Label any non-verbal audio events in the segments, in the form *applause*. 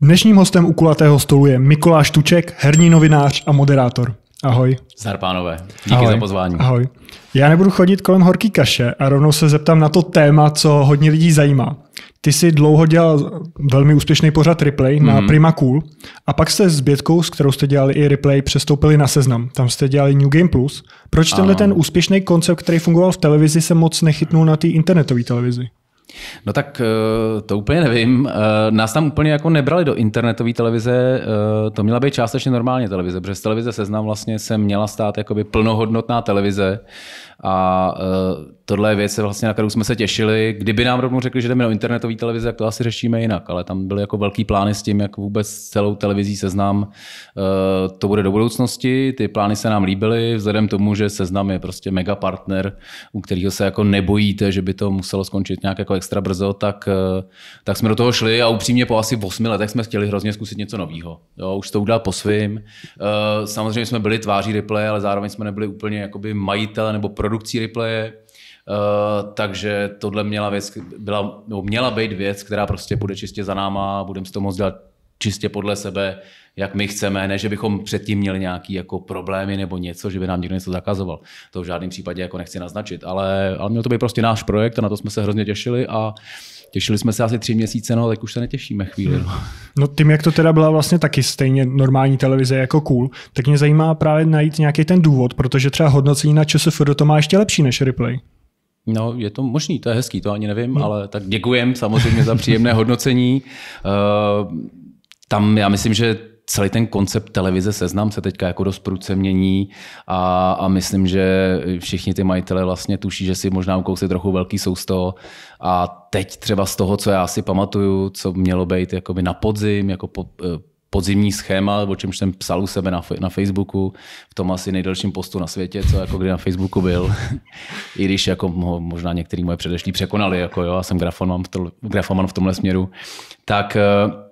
Dnešním hostem u kulatého stolu je Mikuláš Tuček, herní novinář a moderátor. Ahoj. Zdar pánové, díky Ahoj. za pozvání. Ahoj. Já nebudu chodit kolem horký kaše a rovnou se zeptám na to téma, co hodně lidí zajímá. Ty jsi dlouho dělal velmi úspěšný pořad replay na mm-hmm. Prima Cool a pak jste s Bětkou, s kterou jste dělali i replay, přestoupili na seznam. Tam jste dělali New Game Plus. Proč ano. tenhle ten úspěšný koncept, který fungoval v televizi, se moc nechytnul na té internetové televizi? No tak eh, to úplně nevím. Eh, nás tam úplně jako nebrali do internetové televize, eh, to měla být částečně normálně televize, protože z televize Seznam vlastně se měla stát jakoby plnohodnotná televize a uh, tohle je věc, vlastně, na kterou jsme se těšili. Kdyby nám rovnou řekli, že jdeme do internetové televize, tak to asi řešíme jinak, ale tam byly jako velký plány s tím, jak vůbec celou televizí seznam uh, to bude do budoucnosti. Ty plány se nám líbily, vzhledem tomu, že seznam je prostě mega partner, u kterého se jako nebojíte, že by to muselo skončit nějak jako extra brzo, tak, uh, tak jsme do toho šli a upřímně po asi 8 letech jsme chtěli hrozně zkusit něco nového. Už to udělal po svým. Uh, samozřejmě jsme byli tváří replay, ale zároveň jsme nebyli úplně jakoby majitele nebo pro produkcí replaye, Uh, eh, takže tohle měla, věc, byla, no, měla být věc, která prostě bude čistě za náma, budeme si to moct dělat čistě podle sebe, jak my chceme, ne, že bychom předtím měli nějaký jako problémy nebo něco, že by nám někdo něco zakazoval. To v žádném případě jako nechci naznačit, ale, ale měl to být prostě náš projekt a na to jsme se hrozně těšili a uh, těšili jsme se asi tři měsíce, no tak už se netěšíme chvíli. No. no tím, jak to teda byla vlastně taky stejně normální televize jako cool, tak mě zajímá právě najít nějaký ten důvod, protože třeba hodnocení na ČSFD to má ještě lepší než replay. No, je to možný, to je hezký, to ani nevím, no. ale tak děkujem samozřejmě za příjemné hodnocení. Uh, tam já myslím, že celý ten koncept televize seznam se teďka jako dost prudce mění a, a myslím, že všichni ty majitele vlastně tuší, že si možná ukousli trochu velký sousto a teď třeba z toho, co já si pamatuju, co mělo být jakoby na podzim, jako po, eh, podzimní schéma, o čemž jsem psal u sebe na, na Facebooku, v tom asi nejdelším postu na světě, co jako kdy na Facebooku byl. *laughs* I když jako ho možná některý moje předešlí překonali, jako jo, a jsem grafoman v, to, grafoman v tomhle směru. Tak eh,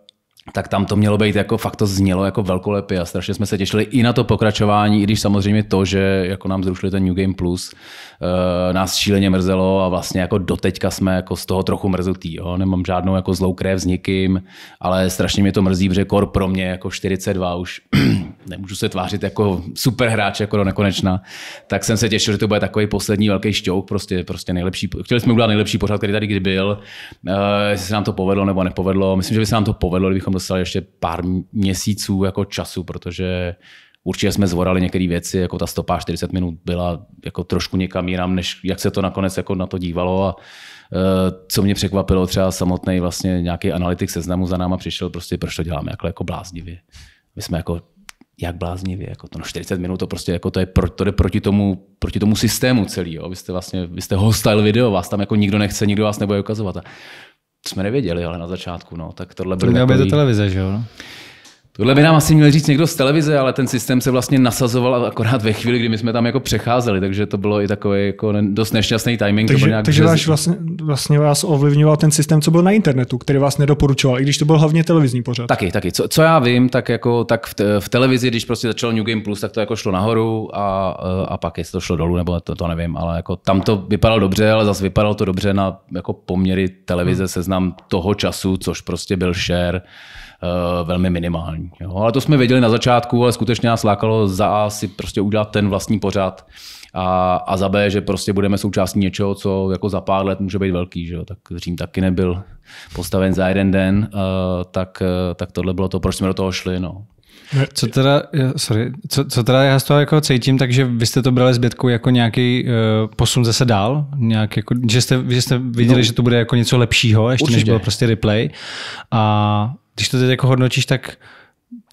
tak tam to mělo být, jako fakt to znělo jako velkolepě a strašně jsme se těšili i na to pokračování, i když samozřejmě to, že jako nám zrušili ten New Game Plus, eh, nás šíleně mrzelo a vlastně jako doteďka jsme jako z toho trochu mrzutý, jo? nemám žádnou jako zlou krev s nikým, ale strašně mě to mrzí, protože kor pro mě jako 42 už *clears throat* nemůžu se tvářit jako super hráč jako do nekonečna, tak jsem se těšil, že to bude takový poslední velký šťouk, prostě, prostě nejlepší, chtěli jsme udělat nejlepší pořád, který tady kdy byl, eh, jestli se nám to povedlo nebo nepovedlo, myslím, že by se nám to povedlo, kdybychom dostali ještě pár měsíců jako času, protože určitě jsme zvorali některé věci, jako ta stopa 40 minut byla jako trošku někam jinam, než jak se to nakonec jako na to dívalo a e, co mě překvapilo, třeba samotný vlastně nějaký analytik seznamu za náma přišel, prostě proč to děláme jako, jako bláznivě. My jsme jako jak bláznivě, jako to no 40 minut, to prostě jako to, je, pro, to jde proti tomu, proti tomu systému celý, jo. Vy jste vlastně, vy jste hostile video, vás tam jako nikdo nechce, nikdo vás nebude ukazovat. A jsme nevěděli, ale na začátku, no, tak tohle bylo. To měla takový... být do televize, že jo? No? Tohle by nám asi měl říct někdo z televize, ale ten systém se vlastně nasazoval akorát ve chvíli, kdy my jsme tam jako přecházeli, takže to bylo i takový jako dost nešťastný timing. Takže, nějak takže vás vlastně, vlastně vás ovlivňoval ten systém, co byl na internetu, který vás nedoporučoval, i když to byl hlavně televizní pořad. Taky, taky. Co, co já vím, tak jako tak v, v televizi, když prostě začal New Game Plus, tak to jako šlo nahoru a, eh, a pak jestli to šlo dolů, nebo to, to nevím, ale jako tam to vypadalo dobře, ale zase vypadalo to dobře na jako poměry televize, hmm. seznam toho času, což prostě byl share Eh, velmi minimální. Jo. Ale to jsme věděli na začátku, ale skutečně nás lákalo za A si prostě udělat ten vlastní pořad a, a za B, že prostě budeme součástí něčeho, co jako za pár let může být velký. Že jo. Tak Řím taky nebyl postaven za jeden den, uh, tak, uh, tak tohle bylo to, proč jsme do toho šli. No. no co teda, sorry, co, co teda já z toho jako cítím, takže vy jste to brali zbytku jako nějaký uh, posun zase dál, nějak jako, že, jste, že jste viděli, no, že to bude jako něco lepšího, ještě určitě. než byl prostě replay. A když to teď jako hodnotíš, tak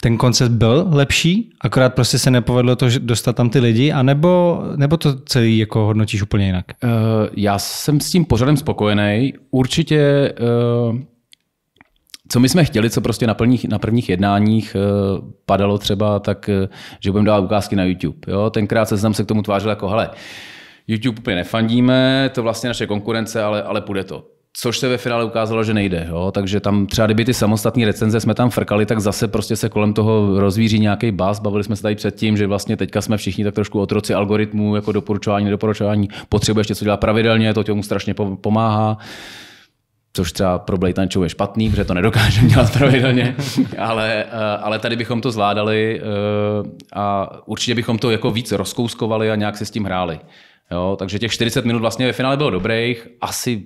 ten koncept byl lepší, akorát prostě se nepovedlo to že dostat tam ty lidi, anebo, nebo to celý jako hodnotíš úplně jinak? Uh, já jsem s tím pořadem spokojený. Určitě uh, co my jsme chtěli, co prostě na, plných, na prvních jednáních uh, padalo třeba, tak, uh, že budeme dávat ukázky na YouTube. Jo? Tenkrát se znám, se k tomu tvářil jako, hele, YouTube úplně nefandíme, to vlastně naše konkurence, ale, ale půjde to což se ve finále ukázalo, že nejde. Jo? Takže tam třeba kdyby ty samostatné recenze jsme tam frkali, tak zase prostě se kolem toho rozvíří nějaký bas. Bavili jsme se tady předtím, že vlastně teďka jsme všichni tak trošku otroci algoritmů, jako doporučování, nedoporučování. Potřebuješ něco dělat pravidelně, to mu strašně pomáhá. Což třeba pro Blade je špatný, protože to nedokážeme dělat pravidelně, *laughs* ale, eh, ale tady bychom to zvládali eh, a určitě bychom to jako víc rozkouskovali a nějak se s tím hráli. Jo, takže těch 40 minut vlastně ve finále bylo dobrých, asi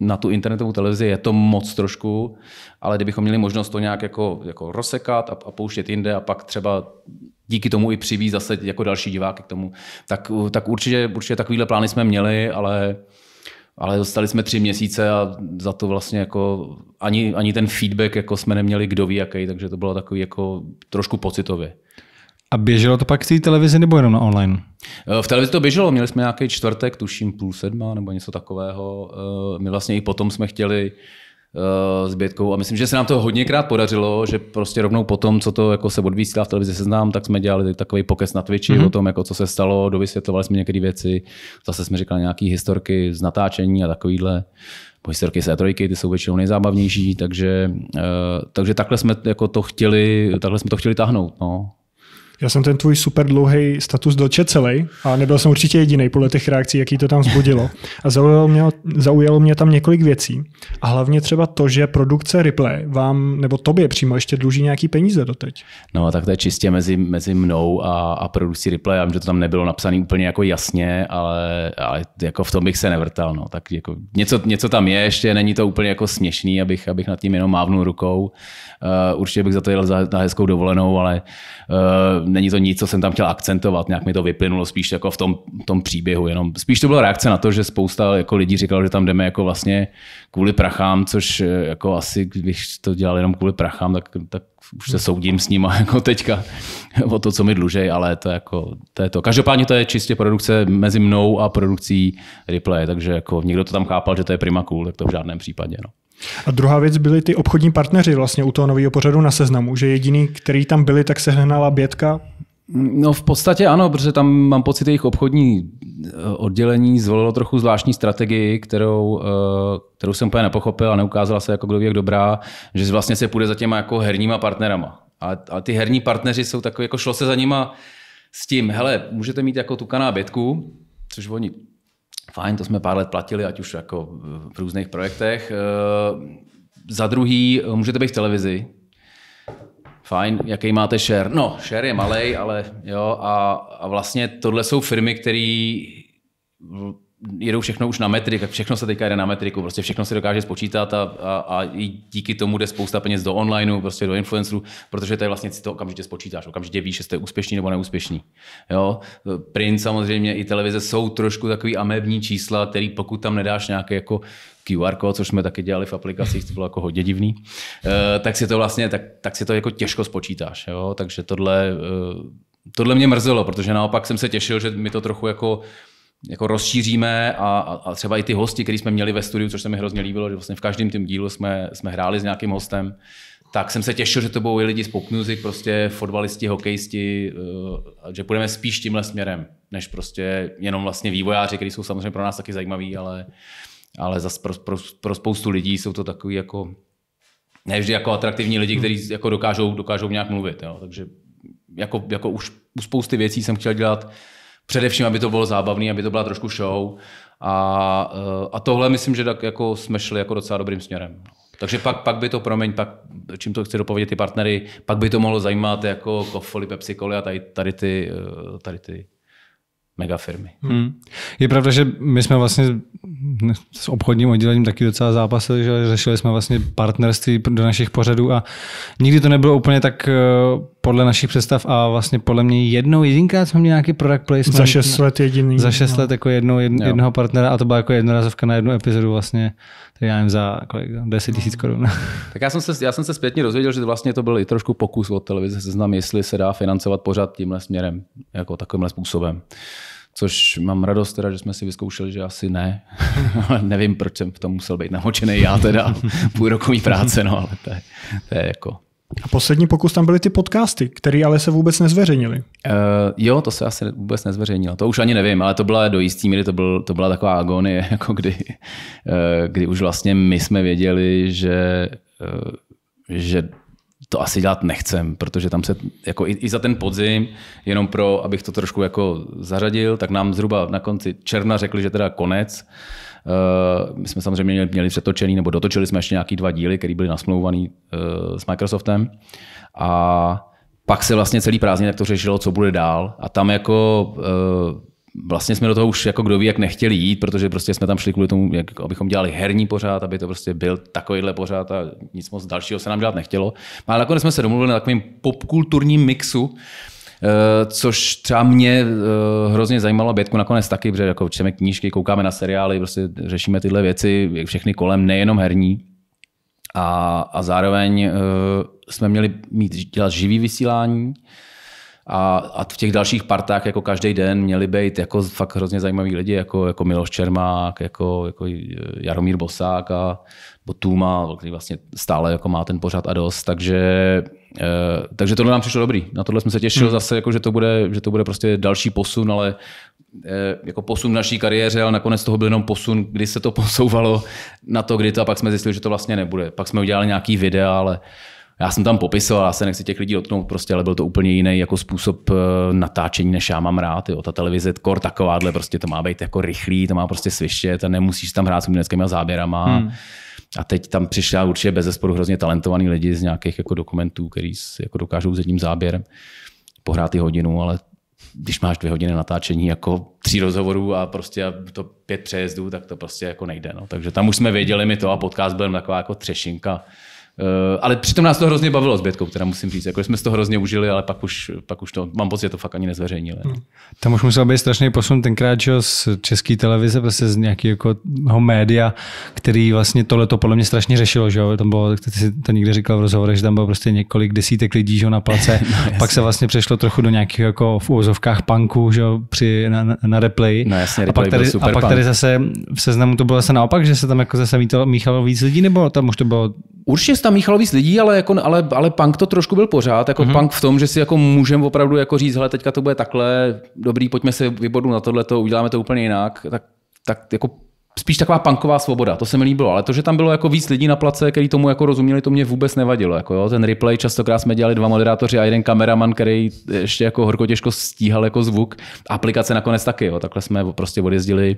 na tu internetovou televizi je to moc trošku, ale kdybychom měli možnost to nějak jako, jako rozsekat a, a pouštět jinde a pak třeba díky tomu i přibít zase jako další diváky k tomu, tak, tak určitě, určitě takovýhle plány jsme měli, ale ale dostali jsme tři měsíce a za to vlastně jako ani, ani ten feedback jako jsme neměli kdo ví jaký, takže to bylo takový jako trošku pocitově. A běželo to pak v té televizi nebo jenom na online? Eh, v televizi to běželo, měli jsme nějaký čtvrtek, tuším půl sedma nebo něco takového. Eh, my vlastně i potom jsme chtěli eh, s Bětkou a myslím, že se nám to hodněkrát podařilo, že prostě rovnou po tom, co to jako se odvíjí v televizi seznám, tak jsme dělali takový pokec na Twitchi mm-hmm. o tom, jako co se stalo, dovysvětlovali jsme některé věci, zase jsme říkali nějaké historky z natáčení a takovýhle po historky z E3, ty jsou většinou nejzábavnější, takže, takže takhle jsme jako to chtěli, takhle jsme to chtěli tahnout. No. Já jsem ten tvůj super dlouhý status dočet celý a nebyl jsem určitě jediný podle těch reakcí, jaký to tam zbudilo. A zaujalo mě, zaujalo mě tam několik věcí. A hlavně třeba to, že produkce Ripple vám nebo tobě přímo ještě dluží nějaký peníze doteď. No, tak to je čistě mezi, mezi mnou a, a produkcí Ripple. Já vím, že to tam nebylo napsané úplně jako jasně, ale, ale jako v tom bych se nevrtal. No. Tak jako něco, něco tam je, ještě není to úplně jako směšný, abych, abych nad tím jenom mávnul rukou. Uh, určitě bych za to jel za, za hezkou dovolenou, ale Eh, není to nic, co jsem tam chtěl akcentovat, nějak mi to vyplynulo spíš jako v tom, tom příběhu. Jenom spíš to byla reakce na to, že spousta jako lidí říkalo, že tam jdeme jako vlastně kvůli prachám, což eh, jako asi, když to dělal jenom kvůli prachám, tak, tak už se soudím s nima *laughs* jako teďka o to, co mi dlužej, ale to, jako, to je to. Každopádně to je čistě produkce mezi mnou a produkcí Replay, takže jako někdo to tam chápal, že to je prima cool, tak to v žádném případě. No. A druhá věc byly ty obchodní partneři vlastně u toho nového pořadu na seznamu, že jediný, který tam byli, tak se hnala Bětka, No v podstatě ano, protože tam mám pocit, jejich obchodní eh, oddělení zvolilo trochu zvláštní strategii, kterou, eh, kterou jsem úplně nepochopil a neukázala se jako kdo jak dobrá, že vlastně se půjde za těma jako herníma partnerama. A, a ty herní partneři jsou takové, jako šlo se za nima s tím, hele, můžete mít jako tu kaná bětku, což oni fajn, to jsme pár let platili, ať už jako v různých projektech. Eh, za druhý, eh, můžete být v televizi, Fajn, jaký máte share? No, share je malý, ale jo, a, a vlastně tohle jsou firmy, které jedou všechno už na metrik, všechno se teďka jde na metriku, prostě všechno se dokáže spočítat a, a, a i díky tomu jde spousta peněz do onlineu, prostě do influencerů, protože tady vlastně si to okamžitě spočítáš, okamžitě víš, jestli jste úspěšní nebo neúspěšní. Jo? Print samozřejmě i televize jsou trošku takový amební čísla, který pokud tam nedáš nějaké jako QR kód, což jsme taky dělali v aplikacích, to bylo jako hodně divný, eh, tak si to vlastně, tak, tak si to jako těžko spočítáš, jo? takže tohle, eh, tohle mě mrzelo, protože naopak jsem se těšil, že mi to trochu jako jako rozšíříme a, a třeba i ty hosti, který jsme měli ve studiu, což se mi hrozně líbilo, že vlastně v každém tom dílu jsme, jsme hráli s nějakým hostem, tak jsem se těšil, že to budou i lidi z pop music, prostě fotbalisti, hokejisti, eh, že půjdeme spíš tímhle směrem, než prostě jenom vlastně vývojáři, kteří jsou samozřejmě pro nás taky zajímaví, ale, ale zase pro, pro, pro spoustu lidí jsou to takový jako nevždy jako atraktivní lidi, kteří jako dokážou, dokážou nějak mluvit. Jo. Takže jako, jako už u spousty věcí jsem chtěl dělat především, aby to bylo zábavné, aby to byla trošku show. A, eh, a tohle myslím, že tak jako jsme šli jako docela dobrým směrem. Takže pak, pak by to, promiň, pak, čím to chci dopovědět ty partnery, pak by to mohlo zajímat jako Kofoly, Pepsi, Cola a tady, tady ty, eh, tady ty mega firmy. Hmm. Je pravda, že my jsme vlastně s obchodním oddělením taky docela zápasili, že řešili jsme vlastně partnerství do našich pořadů a nikdy to nebylo úplně tak eh, podle našich představ a vlastně podle mě jednou jedinka jsme měli nějaký product placement. Za šest let jediný. Za šest no. let jako jednou, jed, jednoho partnera a to byla jako jednorazovka na jednu epizodu vlastně, tak já nevím, za kolik, 10 tisíc no. korun. *laughs* Tak já jsem, se, já jsem se zpětně dozvěděl, že vlastně to byl i trošku pokus od televize seznam, jestli se dá financovat pořád tímhle směrem, jako takovýmhle způsobem. Což mám radost teda, že jsme si vyzkoušeli, že asi ne. *laughs* nevím, proč jsem v tom musel být namočený já teda. *laughs* Půl rokový práce, no ale to je, to je jako a poslední pokus tam byly ty podcasty, které ale se vůbec nezveřejnily. Uh, eh, jo, to se asi vůbec nezveřejnilo. To už ani nevím, ale to byla do jistý míry, to, byl, to byla taková agonie, *laughs* jako kdy, uh, kdy už vlastně my jsme věděli, že, uh, že to asi dělat nechcem, protože tam se jako i, i za ten podzim, jenom pro, abych to trošku jako zařadil, tak nám zhruba na konci června řekli, že teda konec. Uh, Eh, my jsme samozřejmě měli, přetočený, nebo dotočili jsme ještě nějaký dva díly, které byly nasmlouvaný eh, s Microsoftem. A pak se vlastně celý prázdně tak to řešilo, co bude dál. A tam jako eh, vlastně jsme do toho už jako kdo ví, jak nechtěli jít, protože prostě jsme tam šli kvůli tomu, jak, abychom dělali herní pořád, aby to prostě byl takovýhle pořád a nic moc dalšího se nám dělat nechtělo. No, ale nakonec jsme se domluvili na takovém popkulturním mixu, Eh, což třeba mě eh, hrozně zajímalo Bětku nakonec taky, protože jako čteme knížky, koukáme na seriály, prostě řešíme tyhle věci, všechny kolem, nejenom herní. A, a zároveň eh, jsme měli mít, dělat živý vysílání, a, a v těch dalších partách jako každý den měli být jako fakt hrozně zajímaví lidi, jako, jako Miloš Čermák, jako, jako Jaromír Bosák a Botuma, který vlastně stále jako má ten pořad a dost, takže Eh, takže tohle nám přišlo dobrý. Na tohle jsme se těšili hmm. zase, jako, že, to bude, že to bude prostě další posun, ale eh, jako posun v naší kariéře, ale nakonec toho byl jenom posun, kdy se to *laughs* posouvalo na to, kdy to a pak jsme zjistili, že to vlastně nebude. Pak jsme udělali nějaký videa, ale já jsem tam popisoval, já se nechci těch lidí dotknout, prostě, ale byl to úplně jiný jako způsob eh, natáčení, než já mám rád. Jo. Ta televize kor takováhle, prostě to má být jako rychlý, to má prostě svištět a nemusíš tam hrát s uměleckými záběrama. Hmm. A teď tam přišla určitě bez zesporu hrozně talentovaný lidi z nějakých jako dokumentů, který jako dokážou s jedním záběrem pohrát i hodinu, ale když máš dvě hodiny natáčení, jako tři rozhovorů a prostě to pět přejezdů, tak to prostě jako nejde. No. Takže tam už jsme věděli mi to a podcast byl taková jako třešinka Eh, ale přitom nás to hrozně bavilo s Bětkou, teda musím říct. Jako jsme si to hrozně užili, ale pak už, pak už to, mám pocit, že to fakt ani nezveřejnili. Hmm. Tam už musel být strašný posun tenkrát, že z české televize, prostě z nějakého jako média, který vlastně tohle to podle mě strašně řešilo, že jo? Tam bylo, ty jsi to někde říkal v rozhovoru, že tam bylo prostě několik desítek lidí, že jo, na place. *laughs* no, pak se vlastně přešlo trochu do nějakých jako v úzovkách punků, že jo, při, na, na replay. No, jasně, a pak, tady, a pak tady zase v seznamu to bylo zase naopak, že se tam jako zase míchalo víc lidí, nebo tam už to bylo Určitě tam míchalo víc lidí, ale, jako, ale, ale punk to trošku byl pořád, jako mm-hmm. punk v tom, že si jako můžeme opravdu jako říct, hele, teďka to bude takhle, dobrý, pojďme se vybodu na tohle, to uděláme to úplně jinak, tak, tak jako spíš taková punková svoboda, to se mi líbilo, ale to, že tam bylo jako víc lidí na place, který tomu jako rozuměli, to mě vůbec nevadilo. Jako jo. Ten replay častokrát jsme dělali dva moderátoři a jeden kameraman, který ještě jako horko těžko stíhal jako zvuk. Aplikace nakonec taky, jo. takhle jsme prostě odjezdili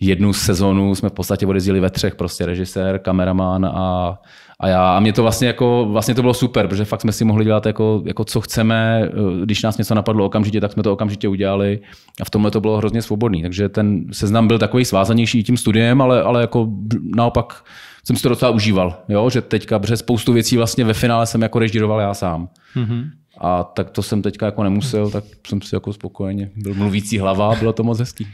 jednu sezonu jsme v podstatě odezdili ve třech, prostě režisér, kameraman a, a já. A mě to vlastně jako, vlastně to bylo super, protože fakt jsme si mohli dělat jako, jako co chceme, když nás něco napadlo okamžitě, tak jsme to okamžitě udělali a v tomhle to bylo hrozně svobodný. Takže ten seznam byl takový svázanější tím studiem, ale, ale jako naopak jsem si to docela užíval, jo? že teďka, protože spoustu věcí vlastně ve finále jsem jako režíroval já sám. Mm-hmm. A tak to jsem teďka jako nemusel, tak jsem si jako spokojeně. Byl mluvící hlava, bylo to moc hezký.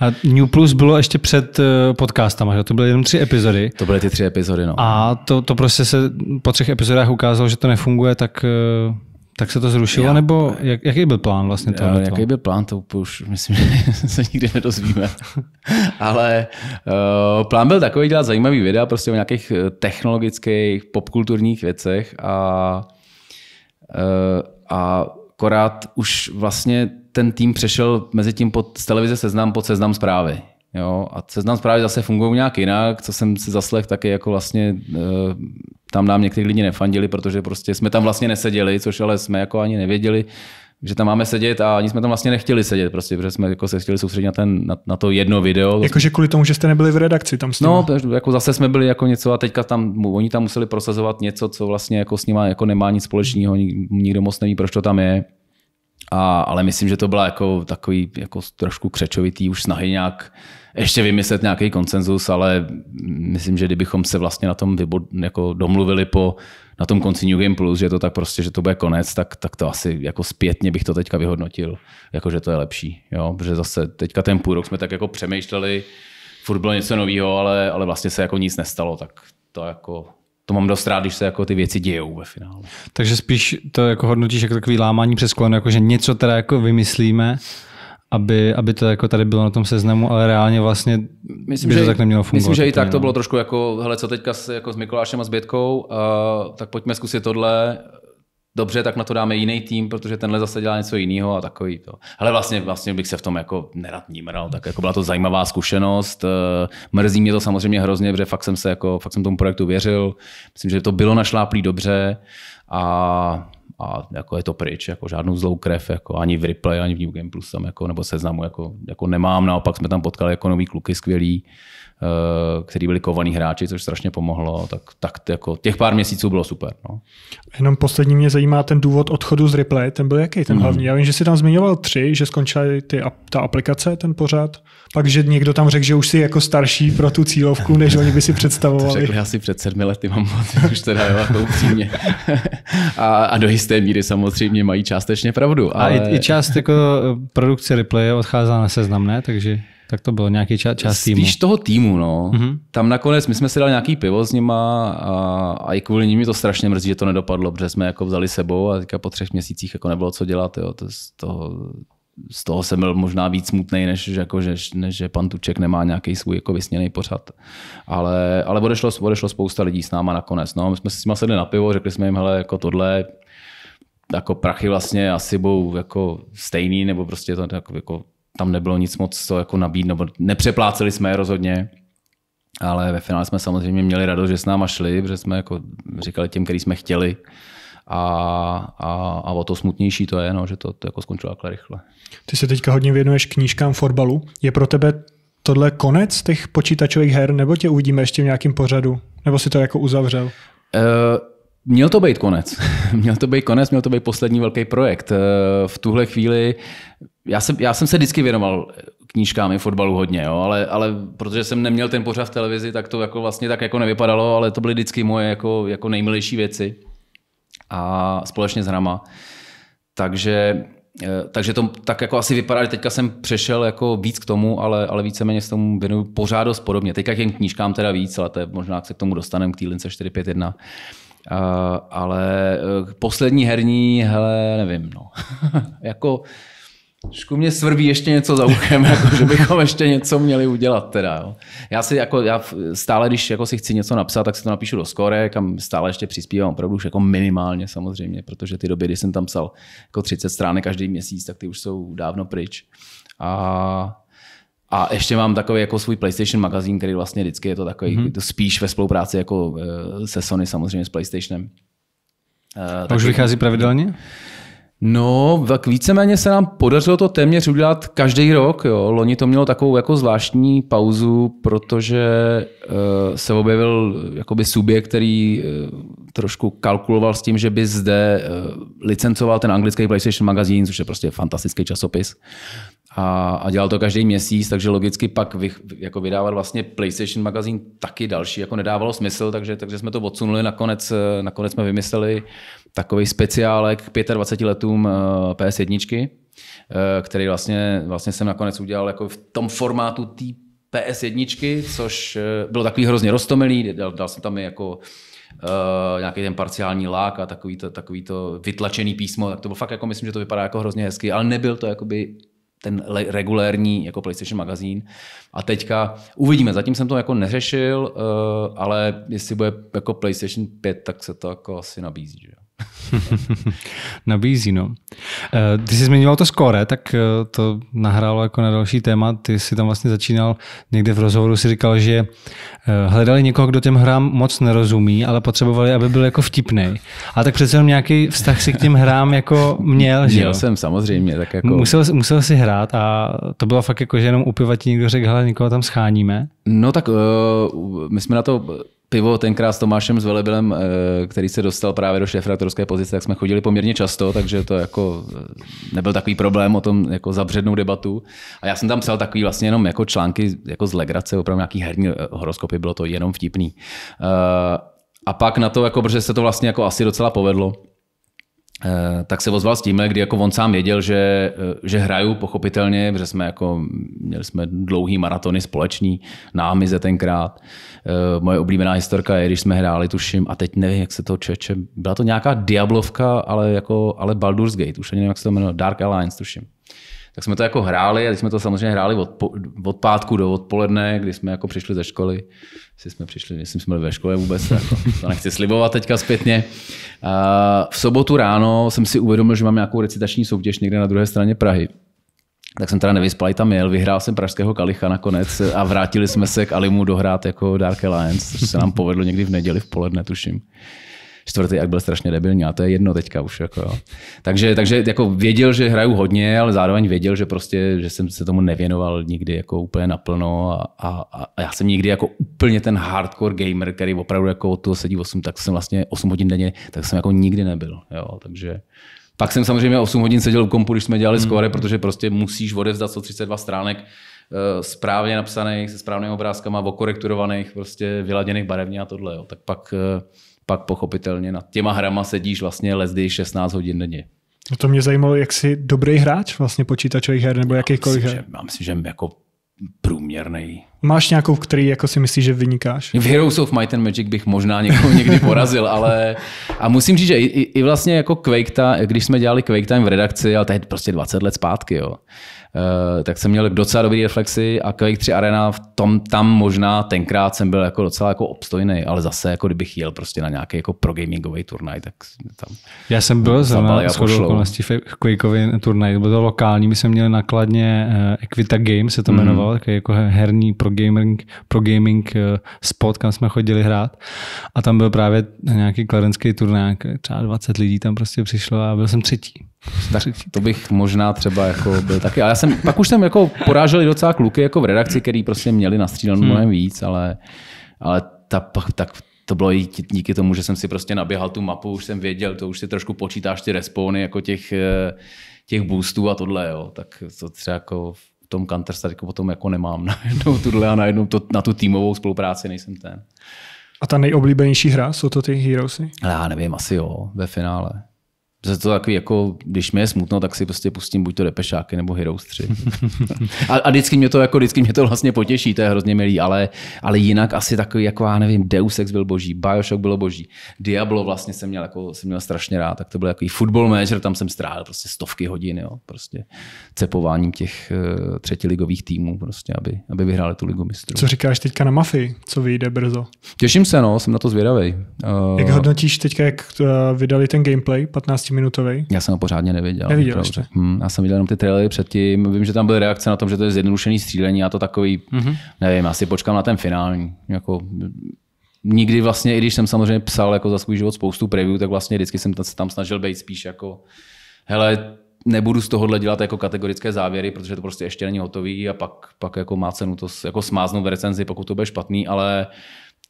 A New Plus bylo ještě před eh, podcastama, že? To byly jenom tři epizody. To byly ty tři epizody, no. A to, to prostě se po třech epizodách ukázalo, že to nefunguje, tak eh, tak se to zrušilo, Já, nebo jak, jaký byl plán vlastně eh, toho? Jaký byl plán, to už myslím, *laughs* že se nikdy nedozvíme. *laughs* Ale uh, plán byl takový dělat zajímavý videa prostě o nějakých technologických, popkulturních věcech a Eh, a korát už vlastně ten tým přešel mezi tím pod, z televize seznam pod seznam zprávy. Jo, a seznam zprávy zase fungují nějak jinak, co jsem si zaslech taky jako vlastně eh, tam nám někteří lidi nefandili, protože prostě jsme tam vlastně neseděli, což ale jsme jako ani nevěděli, že tam máme sedět a ani jsme tam vlastně nechtěli sedět, prostě, protože jsme jako se chtěli soustředit na, ten, na, na to jedno video. Jakože kvůli tomu, že jste nebyli v redakci tam s no, nima. No, jako zase jsme byli jako něco a teďka tam, oni tam museli prosazovat něco, co vlastně jako s nima jako nemá nic společného, nikdo moc neví, proč to tam je. A, ale myslím, že to byla jako takový jako trošku křečovitý už snahy nějak ještě vymyslet nějaký konsenzus, ale myslím, že kdybychom se vlastně na tom jako domluvili po na tom konci New Game Plus, že to tak prostě, že to bude konec, tak, tak to asi jako zpětně bych to teďka vyhodnotil, jako že to je lepší, jo, protože zase teďka ten půl rok jsme tak jako přemýšleli, furt bylo něco nového, ale, ale vlastně se jako nic nestalo, tak to jako to mám dost rád, když se jako ty věci dějou ve finále. Takže spíš to jako hodnotíš jako takový lámání přes koleno, jako že něco teda jako vymyslíme, aby, aby to jako tady bylo na tom seznamu, ale reálně vlastně myslím, by to že, tak nemělo fungovat. Myslím, že i tak to no. bylo trošku jako, hele, co teďka s, jako s Mikulášem a s Bětkou, uh, tak pojďme zkusit tohle, dobře, tak na to dáme jiný tým, protože tenhle zase dělá něco jiného a takový to. Ale vlastně, vlastně bych se v tom jako nerad nímral, tak jako byla to zajímavá zkušenost. Eh, mrzí mě to samozřejmě hrozně, protože fakt jsem se jako, fakt jsem tomu projektu věřil. Myslím, že to bylo našláplý dobře a a jako je to pryč, jako žádnou zlou krev, jako ani v Ripley, ani v New Game Plus tam, jako, nebo seznamu, jako, jako nemám, naopak jsme tam potkali jako nový kluky skvělý, Eh, který byli kovaní hráči, což strašně pomohlo, tak, tak jako těch pár měsíců bylo super. No. Jenom poslední mě zajímá ten důvod odchodu z Ripley, ten byl jaký ten mm. hlavní? Já vím, že si tam zmiňoval tři, že skončila ty, ta aplikace, ten pořád, pak, že někdo tam řekl, že už si jako starší pro tu cílovku, než oni by si představovali. *laughs* to řekli asi před sedmi lety, mám moc, už teda jo, to upřímně. *laughs* a, a do jisté míry samozřejmě mají částečně pravdu. Ale... A i, i část jako eh, produkce Ripley odcházela na seznamné, takže... Tak to bylo nějaký čas čas týmu. Spíš toho týmu, no. Mm-hmm. Tam nakonec my jsme si dali nějaký pivo s nima a, a i kvůli nimi to strašně mrzí, že to nedopadlo, protože jsme jako vzali sebou a teďka po třech měsících jako nebylo co dělat, jo. To z toho, z toho jsem byl možná víc smutný, než, jako, že, než že pan Tuček nemá nějaký svůj jako vysněný pořad. Ale, ale odešlo, odešlo spousta lidí s náma nakonec. No. My jsme si s nima sedli na pivo, řekli jsme jim, hele, jako tohle, jako prachy vlastně asi budou jako stejný, nebo prostě to jako, jako tam nebylo nic moc, co jako nabít, nebo nepřepláceli jsme je rozhodně, ale ve finále jsme samozřejmě měli radost, že s náma šli, protože jsme jako říkali těm, který jsme chtěli a, a, a o to smutnější to je, no, že to, to jako skončilo takhle rychle. Ty se teďka hodně věnuješ knížkám fotbalu. Je pro tebe tohle konec těch počítačových her, nebo tě uvidíme ještě v nějakém pořadu? Nebo si to jako uzavřel? Uh, Měl to být konec. *laughs* měl to být konec, měl to být poslední velký projekt. Eh, v tuhle chvíli já jsem, já jsem se vždycky věnoval knížkám i fotbalu hodně, jo, ale, ale protože jsem neměl ten pořad v televizi, tak to jako vlastně tak jako nevypadalo, ale to byly vždycky moje jako, jako nejmilejší věci a společně s hrama. Takže, eh, takže to tak jako asi vypadá, že teďka jsem přešel jako víc k tomu, ale, ale víceméně s tomu věnuju pořád dost podobně. Teďka k těm knížkám teda víc, ale to je, možná se k tomu dostaneme k té lince 451. Uh, ale uh, poslední herní, hele, nevím, no. *laughs* jako Trošku mě svrbí ještě něco za uchem, *laughs* jako, že bychom ještě něco měli udělat. Teda, jo. Já si jako, já stále, když jako si chci něco napsat, tak si to napíšu do skore, kam stále ještě přispívám opravdu už jako minimálně samozřejmě, protože ty doby, kdy jsem tam psal jako 30 stránek každý měsíc, tak ty už jsou dávno pryč. A a ještě mám takový jako svůj PlayStation magazín, který vlastně vždycky je to takový hmm. to spíš ve spolupráci jako eh, se Sony samozřejmě s PlayStationem. Uh, a už vychází pravidelně? No, tak víceméně se nám podařilo to téměř udělat každý rok. Jo. Loni to mělo takovou jako zvláštní pauzu, protože uh, se objevil eh, jakoby subjekt, který uh, trošku kalkuloval s tím, že by zde uh, licencoval ten anglický PlayStation magazín, což je prostě fantastický časopis. A, a dělal to každý měsíc, takže logicky pak vy, jako vydávat vlastně PlayStation magazín taky další jako nedávalo smysl, takže, takže jsme to odsunuli. Nakonec, nakonec jsme vymysleli takový speciálek k 25 letům eh, PS1, eh, který vlastně, vlastně jsem nakonec udělal jako v tom formátu té PS1, což eh, bylo takový hrozně roztomilý, dal, dal jsem tam i jako Uh, nějaký ten parciální lák a takový to, takový to vytlačený písmo, tak to bylo fakt jako, myslím, že to vypadá jako hrozně hezky, ale nebyl to jakoby ten le- regulérní jako PlayStation magazín. A teďka uvidíme, zatím jsem to jako neřešil, uh, ale jestli bude jako PlayStation 5, tak se to jako asi nabízí. Že? *laughs* Nabízí, no. Eh, ty jsi zmiňoval to skore, tak eh, to nahrálo jako na další téma. Ty jsi tam vlastně začínal, někde v rozhovoru si říkal, že eh, hledali někoho, kdo těm hrám moc nerozumí, ale potřebovali, aby byl jako vtipný. A tak přece jenom nějaký vztah si k těm hrám jako měl, měl že Měl jsem samozřejmě. Tak jako... musel, musel si hrát a to bylo fakt jako, že jenom upivatí někdo řekl, hele, někoho tam scháníme. No tak uh, my jsme na to pivo tenkrát s Tomášem Zvelebilem, eh, který se dostal právě do šéfraktorské pozice, tak jsme chodili poměrně často, takže to jako eh, nebyl takový problém o tom jako zabřednou debatu. A já jsem tam psal takový vlastně jenom jako články jako z legrace, opravdu nějaký herní eh, horoskopy, bylo to jenom vtipný. A pak na to, jako, protože se to vlastně jako asi docela povedlo, Eh, tak se ozval s tím, kdy jako on sám věděl, že, eh, že hraju pochopitelně, protože jsme jako, měli jsme dlouhý maratony společní námi ze tenkrát. Eh, moje oblíbená historka je, když jsme hráli, tuším, a teď nevím, jak se to čeče, byla to nějaká Diablovka, ale, jako, ale Baldur's Gate, už ani nevím, jak se to jmenuje, Dark Alliance, tuším tak jsme to jako hráli a když jsme to samozřejmě hráli od, od pátku do odpoledne, kdy jsme jako přišli ze školy, jestli jsme přišli, jestli jsme byli ve škole vůbec, jako, to nechci slibovat teďka zpětně. A v sobotu ráno jsem si uvědomil, že mám nějakou recitační soutěž někde na druhé straně Prahy. Tak jsem teda nevyspal, tam jel, vyhrál jsem Pražského kalicha nakonec a vrátili jsme se k Alimu dohrát jako Dark Alliance, což se nám povedlo někdy v neděli v poledne, tuším čtvrtý jak byl strašně debilní, a to je jedno teďka už. Jako, jo. Takže, takže jako věděl, že hraju hodně, ale zároveň věděl, že prostě, že jsem se tomu nevěnoval nikdy jako úplně naplno a, a, a já jsem nikdy jako úplně ten hardcore gamer, který opravdu jako od toho sedí 8, tak jsem vlastně 8 hodin denně, tak jsem jako nikdy nebyl. Jo, takže pak jsem samozřejmě 8 hodin seděl v kompu, když jsme dělali hmm. skóre, hmm. protože prostě musíš odevzdat 132 stránek eh, správně napsaných, se správnými obrázkama, okorekturovaných, prostě vyladěných barevně a tohle. Jo. Tak pak eh, pak pochopitelně nad těma hrama sedíš vlastně lezdy 16 hodin denně. No to mě zajímalo, jak jsi dobrý hráč vlastně počítačových her nebo já jakýchkoliv myslím, her. Že, já myslím, že jako průměrný. Máš nějakou, který jako si myslíš, že vynikáš? V Heroes of Might and Magic bych možná někoho někdy *laughs* porazil, ale a musím říct, že i, i vlastně jako Quake, ta, když jsme dělali Quake Time v redakci, ale to je prostě 20 let zpátky, jo, Eh, tak jsem měl docela dobrý reflexy a Quake 3 Arena, v tom, tam možná tenkrát jsem byl jako docela jako obstojný, ale zase jako kdybych jel prostě na nějaký jako pro gamingový turnaj, tak tam. Já jsem byl zrovna shodou okolností Quakeový turnaj, byl to lokální, my jsme měli nakladně eh, Equita Game, se to mhm. jmenovalo, mm. hmm jako herní pro gaming, pro gaming eh, spot, kam jsme chodili hrát a tam byl právě nějaký kladenský turnaj, třeba 20 lidí tam prostě přišlo a byl jsem třetí. Tak to bych možná třeba jako byl taky. Ale já jsem, pak už jsem jako porážel i docela kluky jako v redakci, který prostě měli nastřídanou hmm. mnohem víc, ale, ale ta, tak to bylo i díky tomu, že jsem si prostě naběhal tu mapu, už jsem věděl, to už si trošku počítáš ty respony jako těch, eh, těch boostů a tohle, jo. Tak to třeba jako v tom counter jako potom jako nemám *laughs* najednou tuhle a najednou to, na tu týmovou spolupráci nejsem ten. A ta nejoblíbenější hra, jsou to ty Heroesy? Já nevím, asi jo, ve finále že je to takový jako, když mě je smutno, tak si prostě pustím buď to Depešáky nebo Heroes 3. *laughs* a, a, vždycky mě to jako, vždycky mě to vlastně potěší, to je hrozně milý, ale, ale jinak asi takový jako, já nevím, Deus Ex byl boží, Bioshock bylo boží, Diablo vlastně jsem měl, jako, jsem měl strašně rád, tak to byl takový football manager, tam jsem strávil prostě stovky hodin, jo, prostě cepováním těch uh, třetiligových týmů, prostě, aby, aby vyhráli tu ligu mistrů. Co říkáš teďka na Mafii, co vyjde brzo? Těším se, no, jsem na to zvědavý. Uh, jak eh, hodnotíš teďka, jak uh, vydali ten gameplay, 15 15-minutový? Já jsem ho pořádně neviděl. Neviděl ještě. Hmm, já jsem viděl jenom ty trailery předtím. Vím, že tam byly reakce na tom, že to je zjednodušený střílení. a to takový, mm-hmm. nevím, asi počkám na ten finální. Jako, nikdy vlastně, i když jsem samozřejmě psal jako za svůj život spoustu preview, tak vlastně vždycky jsem se tam snažil být spíš jako, hele, nebudu z tohohle dělat jako kategorické závěry, protože to prostě ještě není hotový a pak, pak jako má cenu to jako smáznout v recenzi, pokud to bude špatný, ale